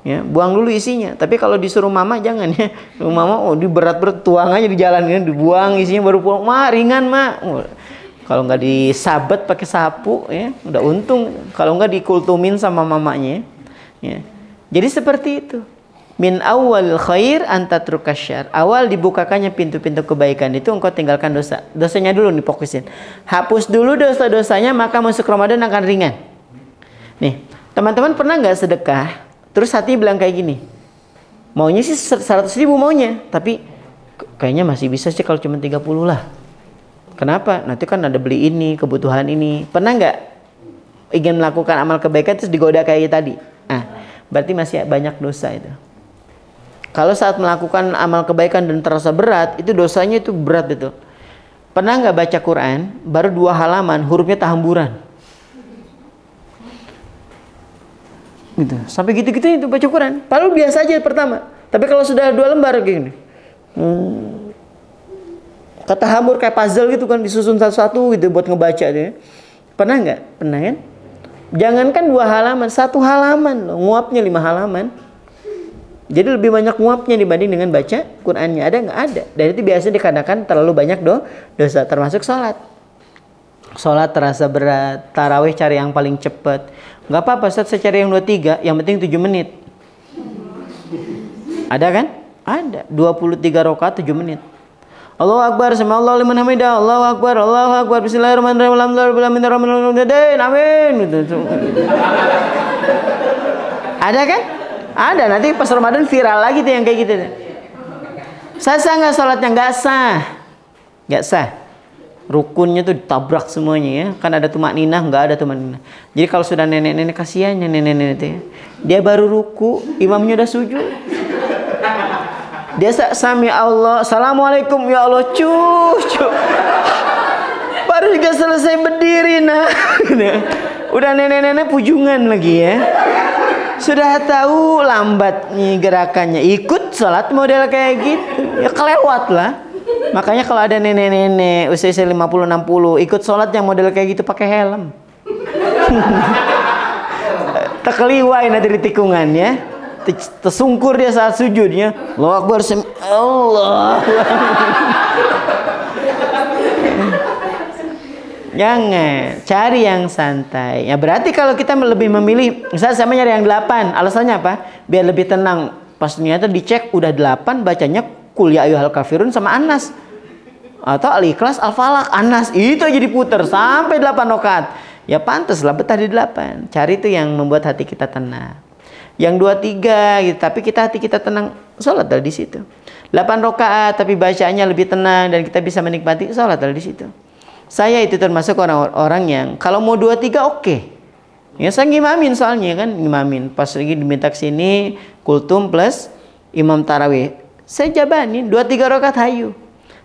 Ya, buang dulu isinya. Tapi kalau disuruh mama jangan ya. Mama oh di berat-berat tuang aja di jalan kan, dibuang isinya baru pulang. Ma ringan, Ma. Oh, kalau nggak disabet pakai sapu ya, udah untung. Kalau nggak dikultumin sama mamanya ya. Jadi seperti itu min awal khair truk syar. Awal dibukakannya pintu-pintu kebaikan itu engkau tinggalkan dosa. Dosanya dulu nih fokusin. Hapus dulu dosa-dosanya maka masuk Ramadan akan ringan. Nih, teman-teman pernah nggak sedekah terus hati bilang kayak gini. Maunya sih 100 ribu maunya, tapi kayaknya masih bisa sih kalau cuma 30 lah. Kenapa? Nanti kan ada beli ini, kebutuhan ini. Pernah nggak ingin melakukan amal kebaikan terus digoda kayak tadi? Ah, berarti masih banyak dosa itu. Kalau saat melakukan amal kebaikan dan terasa berat, itu dosanya itu berat betul. Pernah nggak baca Quran, baru dua halaman, hurufnya tahamburan. Gitu. Sampai gitu-gitu itu baca Quran. Padahal biasa aja pertama. Tapi kalau sudah dua lembar gini. Hmm, kata hamur kayak puzzle gitu kan disusun satu-satu gitu buat ngebaca deh. Pernah nggak? Pernah kan? Jangankan dua halaman, satu halaman loh, nguapnya lima halaman. Jadi lebih banyak muapnya dibanding dengan baca Qurannya. Ada nggak ada. Dan itu biasanya dikarenakan terlalu banyak do dosa termasuk sholat. Sholat terasa berat, tarawih cari yang paling cepat. Nggak apa-apa saat saya cari yang 23, yang penting tujuh menit. Ada kan? Ada. Dua puluh tiga rakaat tujuh menit. Allah Akbar, sama Allah liman hamidah, Allah Akbar, Allah Akbar, Bismillahirrahmanirrahim, Alhamdulillahirrahmanirrahim, Amin. Ada kan? Ada nanti pas Ramadan viral lagi tuh yang kayak gitu. Saya sah nggak sholatnya nggak sah, nggak sah. Rukunnya tuh ditabrak semuanya ya. Kan ada tumak ninah, nggak ada tumak ninah. Jadi kalau sudah nenek-nenek kasihannya nenek-nenek itu ya. Dia baru ruku, imamnya udah sujud. Dia sami Allah, Assalamualaikum ya Allah, cucu. Baru juga selesai berdiri nah. Udah nenek-nenek pujungan lagi ya sudah tahu lambat nih gerakannya ikut sholat model kayak gitu ya kelewat lah makanya kalau ada nenek-nenek usia 50 60 ikut sholat yang model kayak gitu pakai helm terkeliwai nanti di tikungan ya. tersungkur dia saat sujudnya Allah Akbar Allah Jangan, cari yang santai. Ya berarti kalau kita lebih memilih, misalnya saya nyari yang 8, alasannya apa? Biar lebih tenang. Pas ternyata dicek udah 8 bacanya kuliah ayuhal kafirun sama Anas. Atau al-ikhlas al-falak Anas. Itu jadi puter sampai 8 rakaat. Ya pantas lah betah di 8. Cari itu yang membuat hati kita tenang. Yang dua tiga gitu, tapi kita hati kita tenang sholat dari di situ. Delapan rakaat tapi bacaannya lebih tenang dan kita bisa menikmati sholat dari di situ. Saya itu termasuk orang-orang yang kalau mau dua tiga oke. Okay. Ya saya ngimamin soalnya kan ngimamin. Pas lagi diminta sini kultum plus imam tarawih. Saya jabani dua tiga rokat hayu.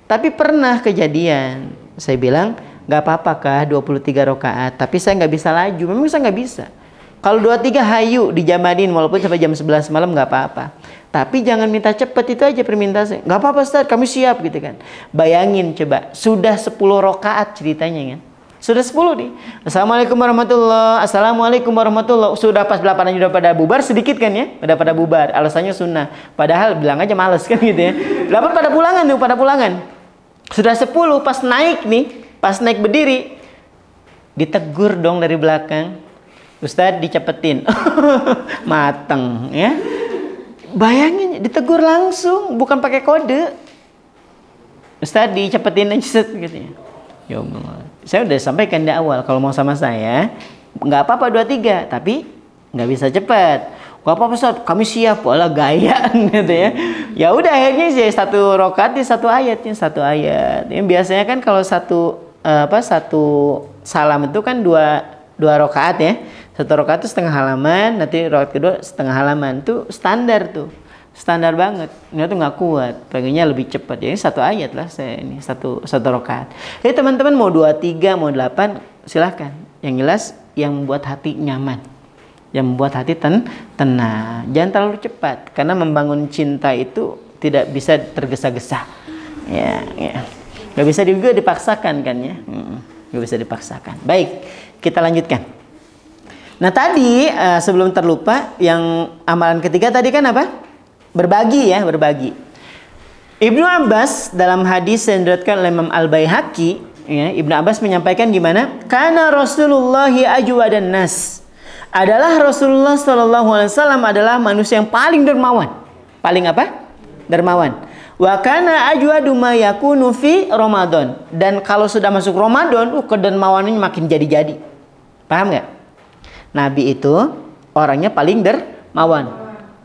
Tapi pernah kejadian saya bilang nggak apa-apa kah tiga rokaat tapi saya nggak bisa laju memang saya nggak bisa kalau dua tiga hayu dijamadin, walaupun sampai jam 11 malam nggak apa-apa. Tapi jangan minta cepat itu aja permintaan Nggak apa-apa Ustaz, kami siap gitu kan. Bayangin coba, sudah 10 rokaat ceritanya kan. Sudah 10 nih. Assalamualaikum warahmatullah. Assalamualaikum warahmatullah. Sudah pas delapanan udah pada bubar sedikit kan ya. Udah pada bubar, alasannya sunnah. Padahal bilang aja males kan gitu ya. Delapan pada pulangan tuh, pada pulangan. Sudah 10 pas naik nih, pas naik berdiri. Ditegur dong dari belakang Ustadz dicepetin. Mateng ya. Bayangin ditegur langsung bukan pakai kode. Ustadz dicepetin aja gitu ya. Ya Allah. Saya udah sampaikan di awal kalau mau sama saya nggak apa-apa dua tiga tapi nggak bisa cepet. Gak apa-apa Ustaz, kami siap. wala gaya gitu ya. Ya udah akhirnya sih satu rokat di satu ayatnya satu ayat. Yang biasanya kan kalau satu eh, apa satu salam itu kan dua dua rokaat ya satu rokat itu setengah halaman nanti rokat kedua setengah halaman itu standar tuh standar banget ini tuh nggak kuat pengennya lebih cepat jadi satu ayat lah saya ini satu satu rokat jadi teman-teman mau dua tiga mau delapan silahkan yang jelas yang membuat hati nyaman yang membuat hati ten tenang jangan terlalu cepat karena membangun cinta itu tidak bisa tergesa-gesa ya ya nggak bisa juga dipaksakan kan ya nggak bisa dipaksakan baik kita lanjutkan Nah tadi uh, sebelum terlupa yang amalan ketiga tadi kan apa? Berbagi ya berbagi. Ibnu Abbas dalam hadis yang diriwayatkan oleh Imam Al Baihaqi ya Ibnu Abbas menyampaikan gimana? Karena Rasulullah ajwa dan nas adalah Rasulullah Shallallahu Alaihi Wasallam adalah manusia yang paling dermawan. Paling apa? Dermawan. Wa kana ajwa dumayaku nufi Ramadan. Dan kalau sudah masuk Ramadan, uh, kedermawanannya makin jadi-jadi. Paham nggak? Nabi itu orangnya paling dermawan.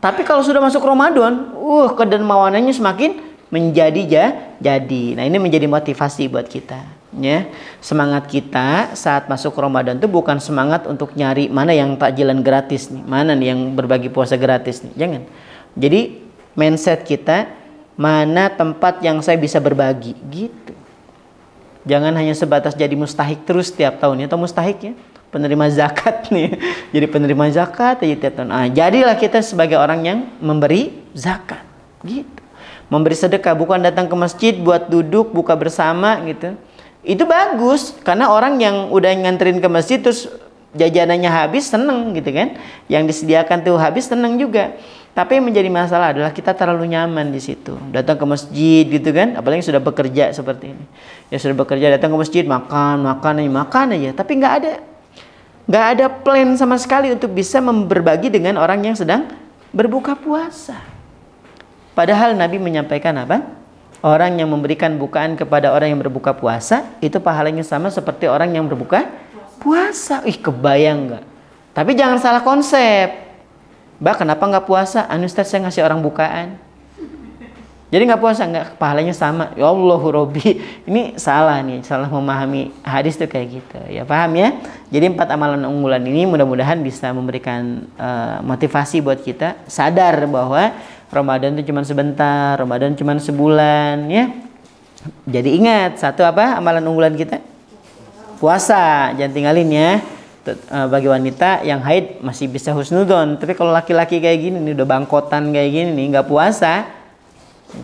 Tapi kalau sudah masuk Ramadan, uh kedermawanannya semakin menjadi ya, jadi. Nah, ini menjadi motivasi buat kita, ya. Semangat kita saat masuk Ramadan itu bukan semangat untuk nyari mana yang takjilan gratis nih, mana nih yang berbagi puasa gratis nih. Jangan. Jadi mindset kita mana tempat yang saya bisa berbagi gitu. Jangan hanya sebatas jadi mustahik terus tiap tahunnya atau mustahik ya penerima zakat nih. Jadi penerima zakat jadi tahun Ah, jadilah kita sebagai orang yang memberi zakat. Gitu. Memberi sedekah bukan datang ke masjid buat duduk buka bersama gitu. Itu bagus karena orang yang udah nganterin ke masjid terus jajanannya habis seneng gitu kan. Yang disediakan tuh habis seneng juga. Tapi yang menjadi masalah adalah kita terlalu nyaman di situ. Datang ke masjid gitu kan, apalagi sudah bekerja seperti ini. Ya sudah bekerja datang ke masjid makan, makan aja, makan aja, tapi nggak ada nggak ada plan sama sekali untuk bisa berbagi dengan orang yang sedang berbuka puasa. Padahal Nabi menyampaikan apa? Orang yang memberikan bukaan kepada orang yang berbuka puasa itu pahalanya sama seperti orang yang berbuka puasa. Ih kebayang nggak? Tapi jangan salah konsep. Mbak kenapa nggak puasa? Anu saya ngasih orang bukaan. Jadi nggak puasa nggak pahalanya sama. Ya Allah Robi, ini salah nih, salah memahami hadis tuh kayak gitu. Ya paham ya? Jadi empat amalan unggulan ini mudah-mudahan bisa memberikan uh, motivasi buat kita sadar bahwa Ramadan itu cuma sebentar, Ramadan cuma sebulan ya. Jadi ingat satu apa amalan unggulan kita? Puasa, jangan tinggalin ya eh, bagi wanita yang haid masih bisa husnudon tapi kalau laki-laki kayak gini ini udah bangkotan kayak gini nggak puasa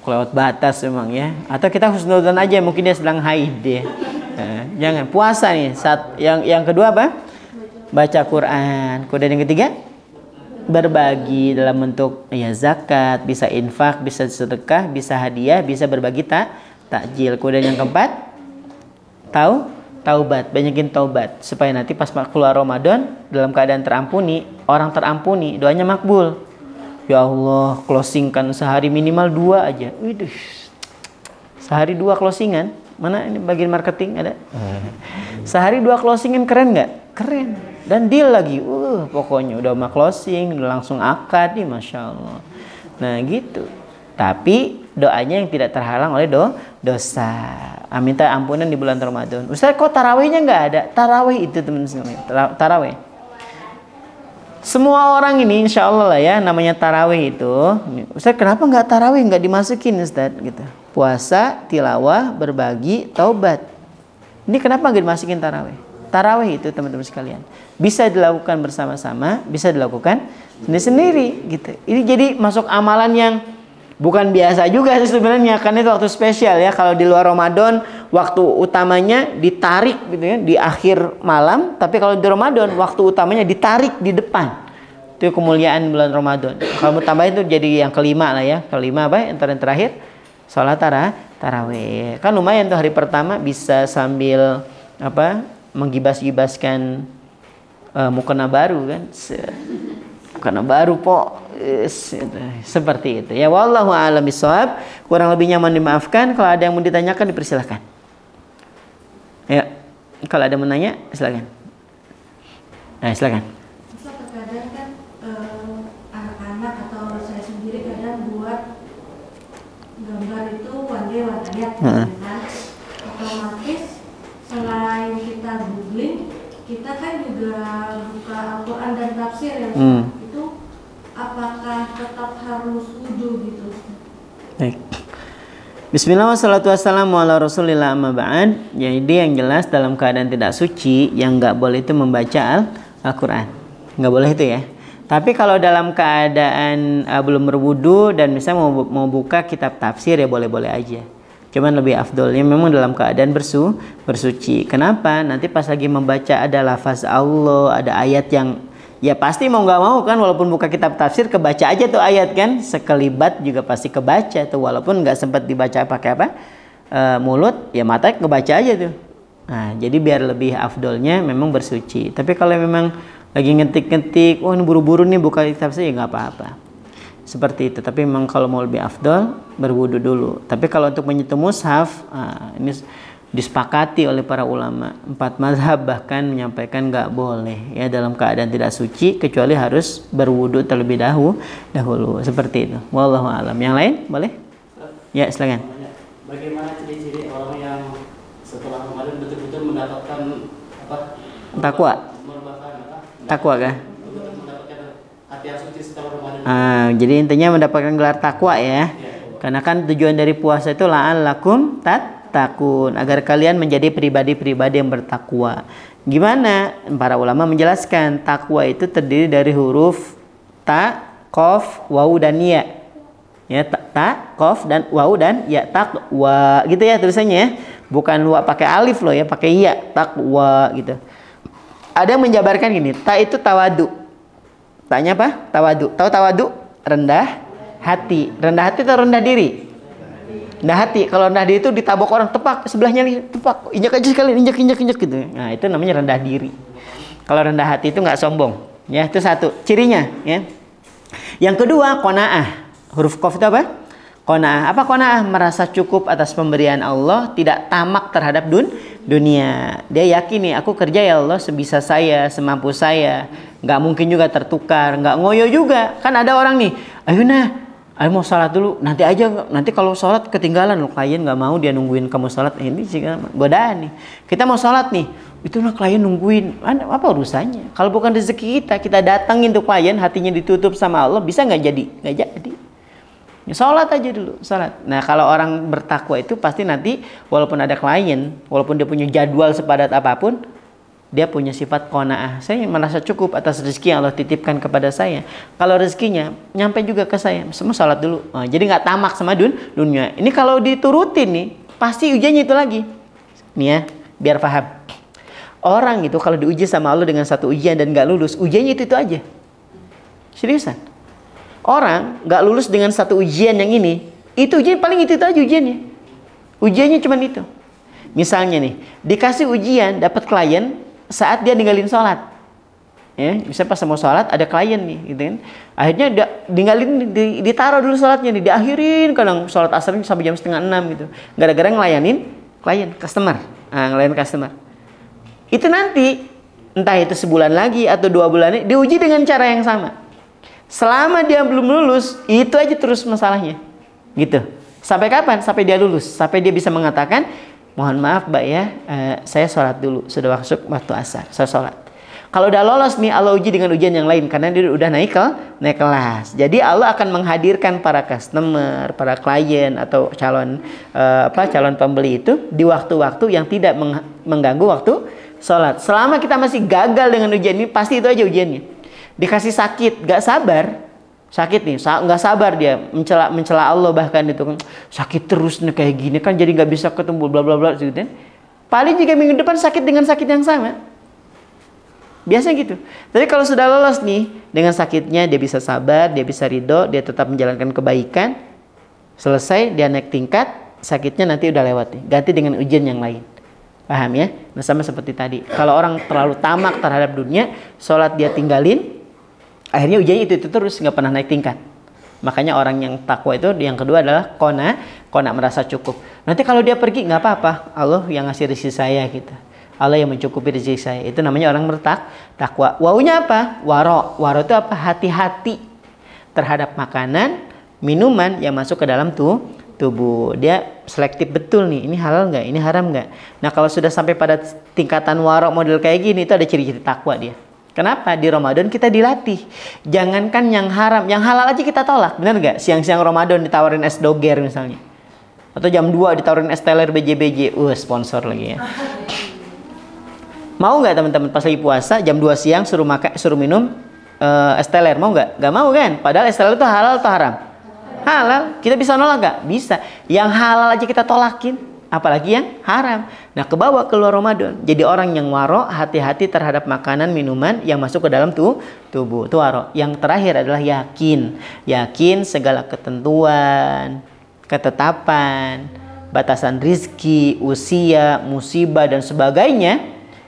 kelewat batas memang ya atau kita nonton aja mungkin dia sedang haid ya jangan puasa nih saat yang yang kedua apa baca Quran kemudian yang ketiga berbagi dalam bentuk ya zakat bisa infak bisa sedekah bisa hadiah bisa berbagi tak takjil kemudian yang keempat tahu taubat banyakin taubat supaya nanti pas keluar Ramadan dalam keadaan terampuni orang terampuni doanya makbul Ya Allah, closing kan sehari minimal dua aja. Waduh, sehari dua closingan. Mana ini bagian marketing ada? Hmm. Sehari dua closingan keren nggak? Keren. Dan deal lagi. Uh, pokoknya udah mau closing, udah langsung akad nih, masya Allah. Nah gitu. Tapi doanya yang tidak terhalang oleh do, dosa. Ah, minta ampunan di bulan Ramadan. Ustaz kok tarawihnya nggak ada? Tarawih itu teman-teman. Tarawih. Semua orang ini insya Allah lah ya namanya tarawih itu. Ustaz kenapa nggak tarawih nggak dimasukin Ustaz gitu. Puasa, tilawah, berbagi, taubat. Ini kenapa nggak dimasukin tarawih? Tarawih itu teman-teman sekalian bisa dilakukan bersama-sama, bisa dilakukan sendiri-sendiri gitu. Ini jadi masuk amalan yang bukan biasa juga sih sebenarnya karena itu waktu spesial ya kalau di luar Ramadan waktu utamanya ditarik gitu ya di akhir malam tapi kalau di Ramadan waktu utamanya ditarik di depan itu kemuliaan bulan Ramadan kalau tambah itu jadi yang kelima lah ya kelima apa Entar ya? yang terakhir sholat tara taraweh kan lumayan tuh hari pertama bisa sambil apa menggibas-gibaskan uh, mukena baru kan mukena baru pok Eh, seperti itu ya wallahu a'lam bishawab kurang lebihnya mohon dimaafkan kalau ada yang mau ditanyakan dipersilahkan ya kalau ada menanya silakan nah silakan kadang kan eh, anak-anak atau saya sendiri kadang buat gambar itu wajah wajahnya otomatis selain kita googling kita kan juga buka Al-Quran dan tafsir ya hmm tetap harus wudhu gitu. Baik. Bismillah wassalamu ala rasulillah amma ba'ad Jadi yang jelas dalam keadaan tidak suci Yang nggak boleh itu membaca Al-Quran Nggak boleh itu ya Tapi kalau dalam keadaan uh, belum berwudu Dan misalnya mau, mau buka kitab tafsir ya boleh-boleh aja Cuman lebih afdolnya memang dalam keadaan bersu, bersuci Kenapa? Nanti pas lagi membaca ada lafaz Allah Ada ayat yang ya pasti mau nggak mau kan walaupun buka kitab tafsir kebaca aja tuh ayat kan sekelibat juga pasti kebaca tuh walaupun nggak sempat dibaca pakai apa e, mulut ya mata kebaca aja tuh nah jadi biar lebih afdolnya memang bersuci tapi kalau memang lagi ngetik-ngetik wah oh, ini buru-buru nih buka kitab tafsir ya nggak apa-apa seperti itu tapi memang kalau mau lebih afdol berwudu dulu tapi kalau untuk menyentuh mushaf ah, ini disepakati oleh para ulama empat mazhab bahkan menyampaikan nggak boleh ya dalam keadaan tidak suci kecuali harus berwudu terlebih dahulu dahulu seperti itu wallahu alam yang lain boleh ya silakan bagaimana ciri-ciri orang yang setelah kemarin betul-betul mendapatkan apa takwa takwa kan Ah, jadi intinya mendapatkan gelar takwa ya. ya. Karena kan tujuan dari puasa itu la'allakum tat takun agar kalian menjadi pribadi-pribadi yang bertakwa. Gimana? Para ulama menjelaskan takwa itu terdiri dari huruf ta, kof, wau dan ya. Ya ta, ta kof dan wau dan ya takwa gitu ya tulisannya ya. Bukan wa pakai alif loh ya, pakai ya takwa gitu. Ada yang menjabarkan gini, ta itu tawadu. Tanya apa? Tawadu. Tahu tawadu? Rendah hati. Rendah hati atau rendah diri? Nah hati, kalau nah diri itu ditabok orang tepak sebelahnya nih tepak, injak aja sekali, injak injak injak gitu. Nah itu namanya rendah diri. Kalau rendah hati itu nggak sombong, ya itu satu cirinya. Ya. Yang kedua konaah, huruf kof itu apa? Konaah. Apa konaah? Merasa cukup atas pemberian Allah, tidak tamak terhadap dun dunia. Dia yakin nih, aku kerja ya Allah sebisa saya, semampu saya. Nggak mungkin juga tertukar, nggak ngoyo juga. Kan ada orang nih, ayo nah Ayo mau sholat dulu, nanti aja, nanti kalau sholat ketinggalan lo klien nggak mau dia nungguin kamu sholat ini sih kan godaan nih. Kita mau sholat nih, itu mah klien nungguin, kan apa urusannya? Kalau bukan rezeki kita, kita datangin tuh klien, hatinya ditutup sama Allah, bisa nggak jadi? Nggak jadi. Ya, sholat aja dulu, sholat. Nah kalau orang bertakwa itu pasti nanti walaupun ada klien, walaupun dia punya jadwal sepadat apapun, dia punya sifat kona'ah. Saya merasa cukup atas rezeki yang Allah titipkan kepada saya. Kalau rezekinya nyampe juga ke saya, semua salat dulu. Nah, jadi nggak tamak sama dun dunia. Ini kalau diturutin nih, pasti ujiannya itu lagi. Nih ya, biar paham. Orang itu kalau diuji sama Allah dengan satu ujian dan nggak lulus, ujiannya itu itu aja. Seriusan. Orang nggak lulus dengan satu ujian yang ini, itu ujian paling itu itu aja ujiannya. Ujiannya cuma itu. Misalnya nih, dikasih ujian dapat klien, saat dia ninggalin sholat ya bisa pas mau sholat ada klien nih gitu kan akhirnya dia ninggalin ditaruh dulu sholatnya nih diakhirin kadang sholat asar sampai jam setengah enam gitu gara-gara ngelayanin klien customer nah, ngelayanin customer itu nanti entah itu sebulan lagi atau dua bulan diuji dengan cara yang sama selama dia belum lulus itu aja terus masalahnya gitu sampai kapan sampai dia lulus sampai dia bisa mengatakan mohon maaf mbak ya, eh, saya sholat dulu, sudah masuk waktu asar, saya sholat. Kalau udah lolos nih Allah uji dengan ujian yang lain karena dia udah naik ke naik kelas. Jadi Allah akan menghadirkan para customer, para klien atau calon eh, apa calon pembeli itu di waktu-waktu yang tidak mengganggu waktu sholat. Selama kita masih gagal dengan ujian ini pasti itu aja ujiannya. Dikasih sakit, gak sabar, sakit nih nggak sabar dia mencela mencela Allah bahkan itu kan sakit terus nih kayak gini kan jadi nggak bisa ketemu bla bla bla gitu kan paling juga minggu depan sakit dengan sakit yang sama biasanya gitu tapi kalau sudah lolos nih dengan sakitnya dia bisa sabar dia bisa ridho dia tetap menjalankan kebaikan selesai dia naik tingkat sakitnya nanti udah lewat nih ganti dengan ujian yang lain paham ya nah sama seperti tadi kalau orang terlalu tamak terhadap dunia sholat dia tinggalin akhirnya ujian itu, itu terus nggak pernah naik tingkat makanya orang yang takwa itu yang kedua adalah kona kona merasa cukup nanti kalau dia pergi nggak apa-apa Allah yang ngasih rezeki saya gitu Allah yang mencukupi rezeki saya itu namanya orang bertak takwa wawunya apa waro waro itu apa hati-hati terhadap makanan minuman yang masuk ke dalam tuh tubuh dia selektif betul nih ini halal nggak ini haram nggak nah kalau sudah sampai pada tingkatan warok model kayak gini itu ada ciri-ciri takwa dia Kenapa? Di Ramadan kita dilatih. Jangankan yang haram, yang halal aja kita tolak. Bener nggak? Siang-siang Ramadan ditawarin es doger misalnya. Atau jam 2 ditawarin es teler BJBJ. Uh, sponsor lagi ya. Mau nggak teman-teman pas lagi puasa jam 2 siang suruh makan suruh minum uh, es teler mau nggak? Gak mau kan? Padahal es teler itu halal atau haram? Halal. Kita bisa nolak nggak? Bisa. Yang halal aja kita tolakin apalagi yang haram. Nah, kebawa keluar Ramadan. Jadi orang yang waro hati-hati terhadap makanan, minuman yang masuk ke dalam tuh tubuh. Itu waro. Yang terakhir adalah yakin. Yakin segala ketentuan, ketetapan, batasan rizki, usia, musibah dan sebagainya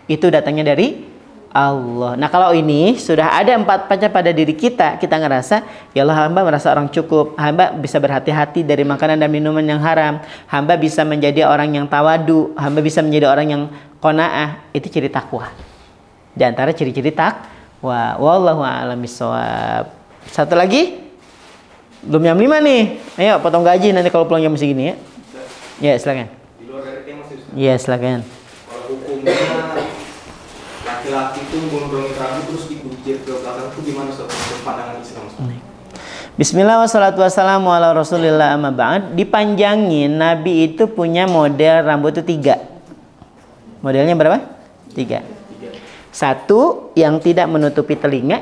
itu datangnya dari Allah. Nah kalau ini sudah ada empat pancar pada diri kita, kita ngerasa ya Allah hamba merasa orang cukup, hamba bisa berhati-hati dari makanan dan minuman yang haram, hamba bisa menjadi orang yang tawadu, hamba bisa menjadi orang yang konaah. Itu ciri takwa. Di antara ciri-ciri takwa. Wallahu a'lam Satu lagi belum jam lima nih. Ayo potong gaji nanti kalau pulang jam segini ya. Ya silakan. Di luar dari masih. Ya silakan. Kalau hukumnya laki-laki itu gondrongin rambut terus dibujir ke belakang itu gimana Ustaz? Pandangan Islam Bismillah wassalatu wassalamu ala rasulillah amma ba'd Dipanjangin Nabi itu punya model rambut itu tiga Modelnya berapa? Tiga Satu yang tidak menutupi telinga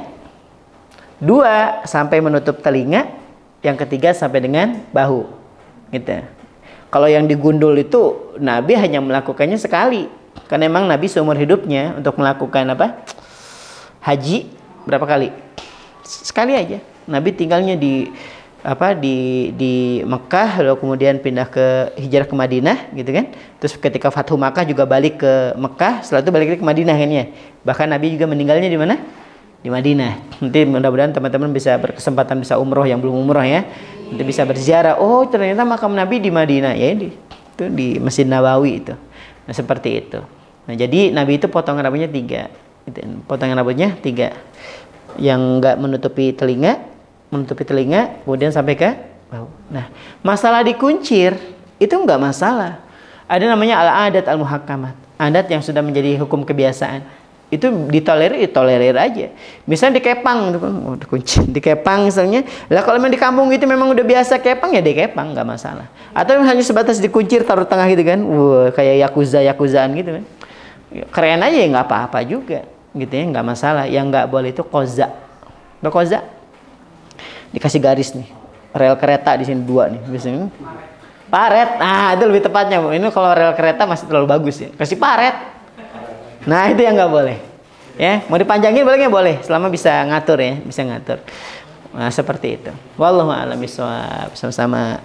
Dua sampai menutup telinga Yang ketiga sampai dengan bahu Gitu Kalau yang digundul itu Nabi hanya melakukannya sekali karena emang Nabi seumur hidupnya untuk melakukan apa? Haji berapa kali? Sekali aja. Nabi tinggalnya di apa di di Mekah lalu kemudian pindah ke hijrah ke Madinah gitu kan terus ketika Fathu Makkah juga balik ke Mekah setelah itu balik ke Madinah kan ya bahkan Nabi juga meninggalnya di mana di Madinah nanti mudah-mudahan teman-teman bisa berkesempatan bisa umroh yang belum umroh ya nanti bisa berziarah oh ternyata makam Nabi di Madinah ya di itu di Masjid Nabawi itu Nah, seperti itu. Nah, jadi Nabi itu potongan rambutnya tiga. Gitu. Potongan rambutnya tiga. Yang enggak menutupi telinga, menutupi telinga, kemudian sampai ke bau. Nah, masalah dikuncir itu enggak masalah. Ada namanya al-adat al muhakamat Adat yang sudah menjadi hukum kebiasaan itu ditolerir ditolerir ya aja misalnya di Kepang kan, oh, dikunci, di Kepang misalnya lah kalau memang di kampung itu memang udah biasa Kepang ya di Kepang nggak masalah atau hanya sebatas dikuncir taruh tengah gitu kan wah kayak yakuza yakuzaan gitu kan ya, keren aja ya nggak apa-apa juga gitu ya nggak masalah yang nggak boleh itu koza lo koza dikasih garis nih rel kereta di sini dua nih biasanya paret ah itu lebih tepatnya ini kalau rel kereta masih terlalu bagus ya kasih paret Nah itu yang nggak boleh. Ya mau dipanjangin boleh nggak boleh, selama bisa ngatur ya, bisa ngatur. Nah, seperti itu. Wallahu a'lam Sama-sama.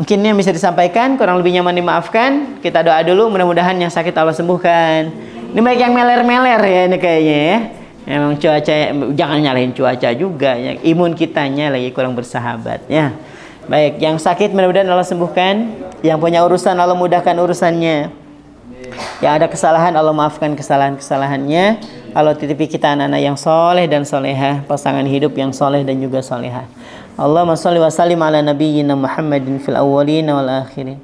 Mungkin yang bisa disampaikan kurang lebih nyaman dimaafkan. Kita doa dulu mudah-mudahan yang sakit Allah sembuhkan. Ini baik yang meler-meler ya ini kayaknya ya. Emang cuaca jangan nyalahin cuaca juga ya. Imun kitanya lagi kurang bersahabat ya. Baik, yang sakit mudah-mudahan Allah sembuhkan. Yang punya urusan Allah mudahkan urusannya yang ada kesalahan Allah maafkan kesalahan-kesalahannya Allah titipi kita anak-anak yang soleh dan solehah pasangan hidup yang soleh dan juga solehah Allahumma salli wa sallim ala nabiyyina Muhammadin fil awwalin wal akhirin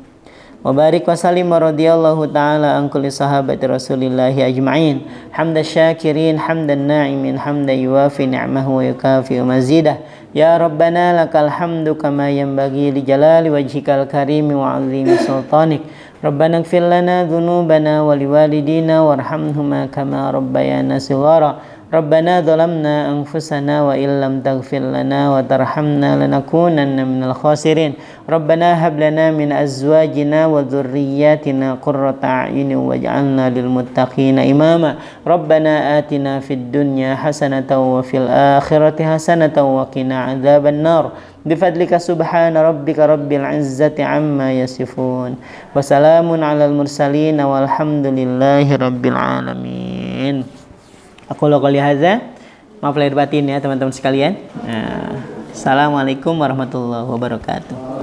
wa wa salim wa radiyallahu ta'ala angkuli sahabat rasulillahi ajma'in hamda syakirin hamda na'imin hamda yuafi ni'mahu wa yukafi mazidah Ya Rabbana lakal hamdu kama yanbaghi li jalali wajhikal karimi wa azimi sultanik ربنا اغفر لنا ذنوبنا ولوالدينا وارحمهما كما ربيانا صغارا ربنا ظلمنا أنفسنا وإن لم تغفر لنا وترحمنا لنكونن من الخاسرين ربنا هب لنا من أزواجنا وذرياتنا قرة أعين واجعلنا للمتقين إماما ربنا آتنا في الدنيا حسنة وفي الآخرة حسنة وقنا عذاب النار بفضلك سبحان ربك رب العزة عما يصفون وسلام على المرسلين والحمد لله رب العالمين Aku lokali haza. Maaf lahir batin ya teman-teman sekalian. Nah, Assalamualaikum warahmatullahi wabarakatuh.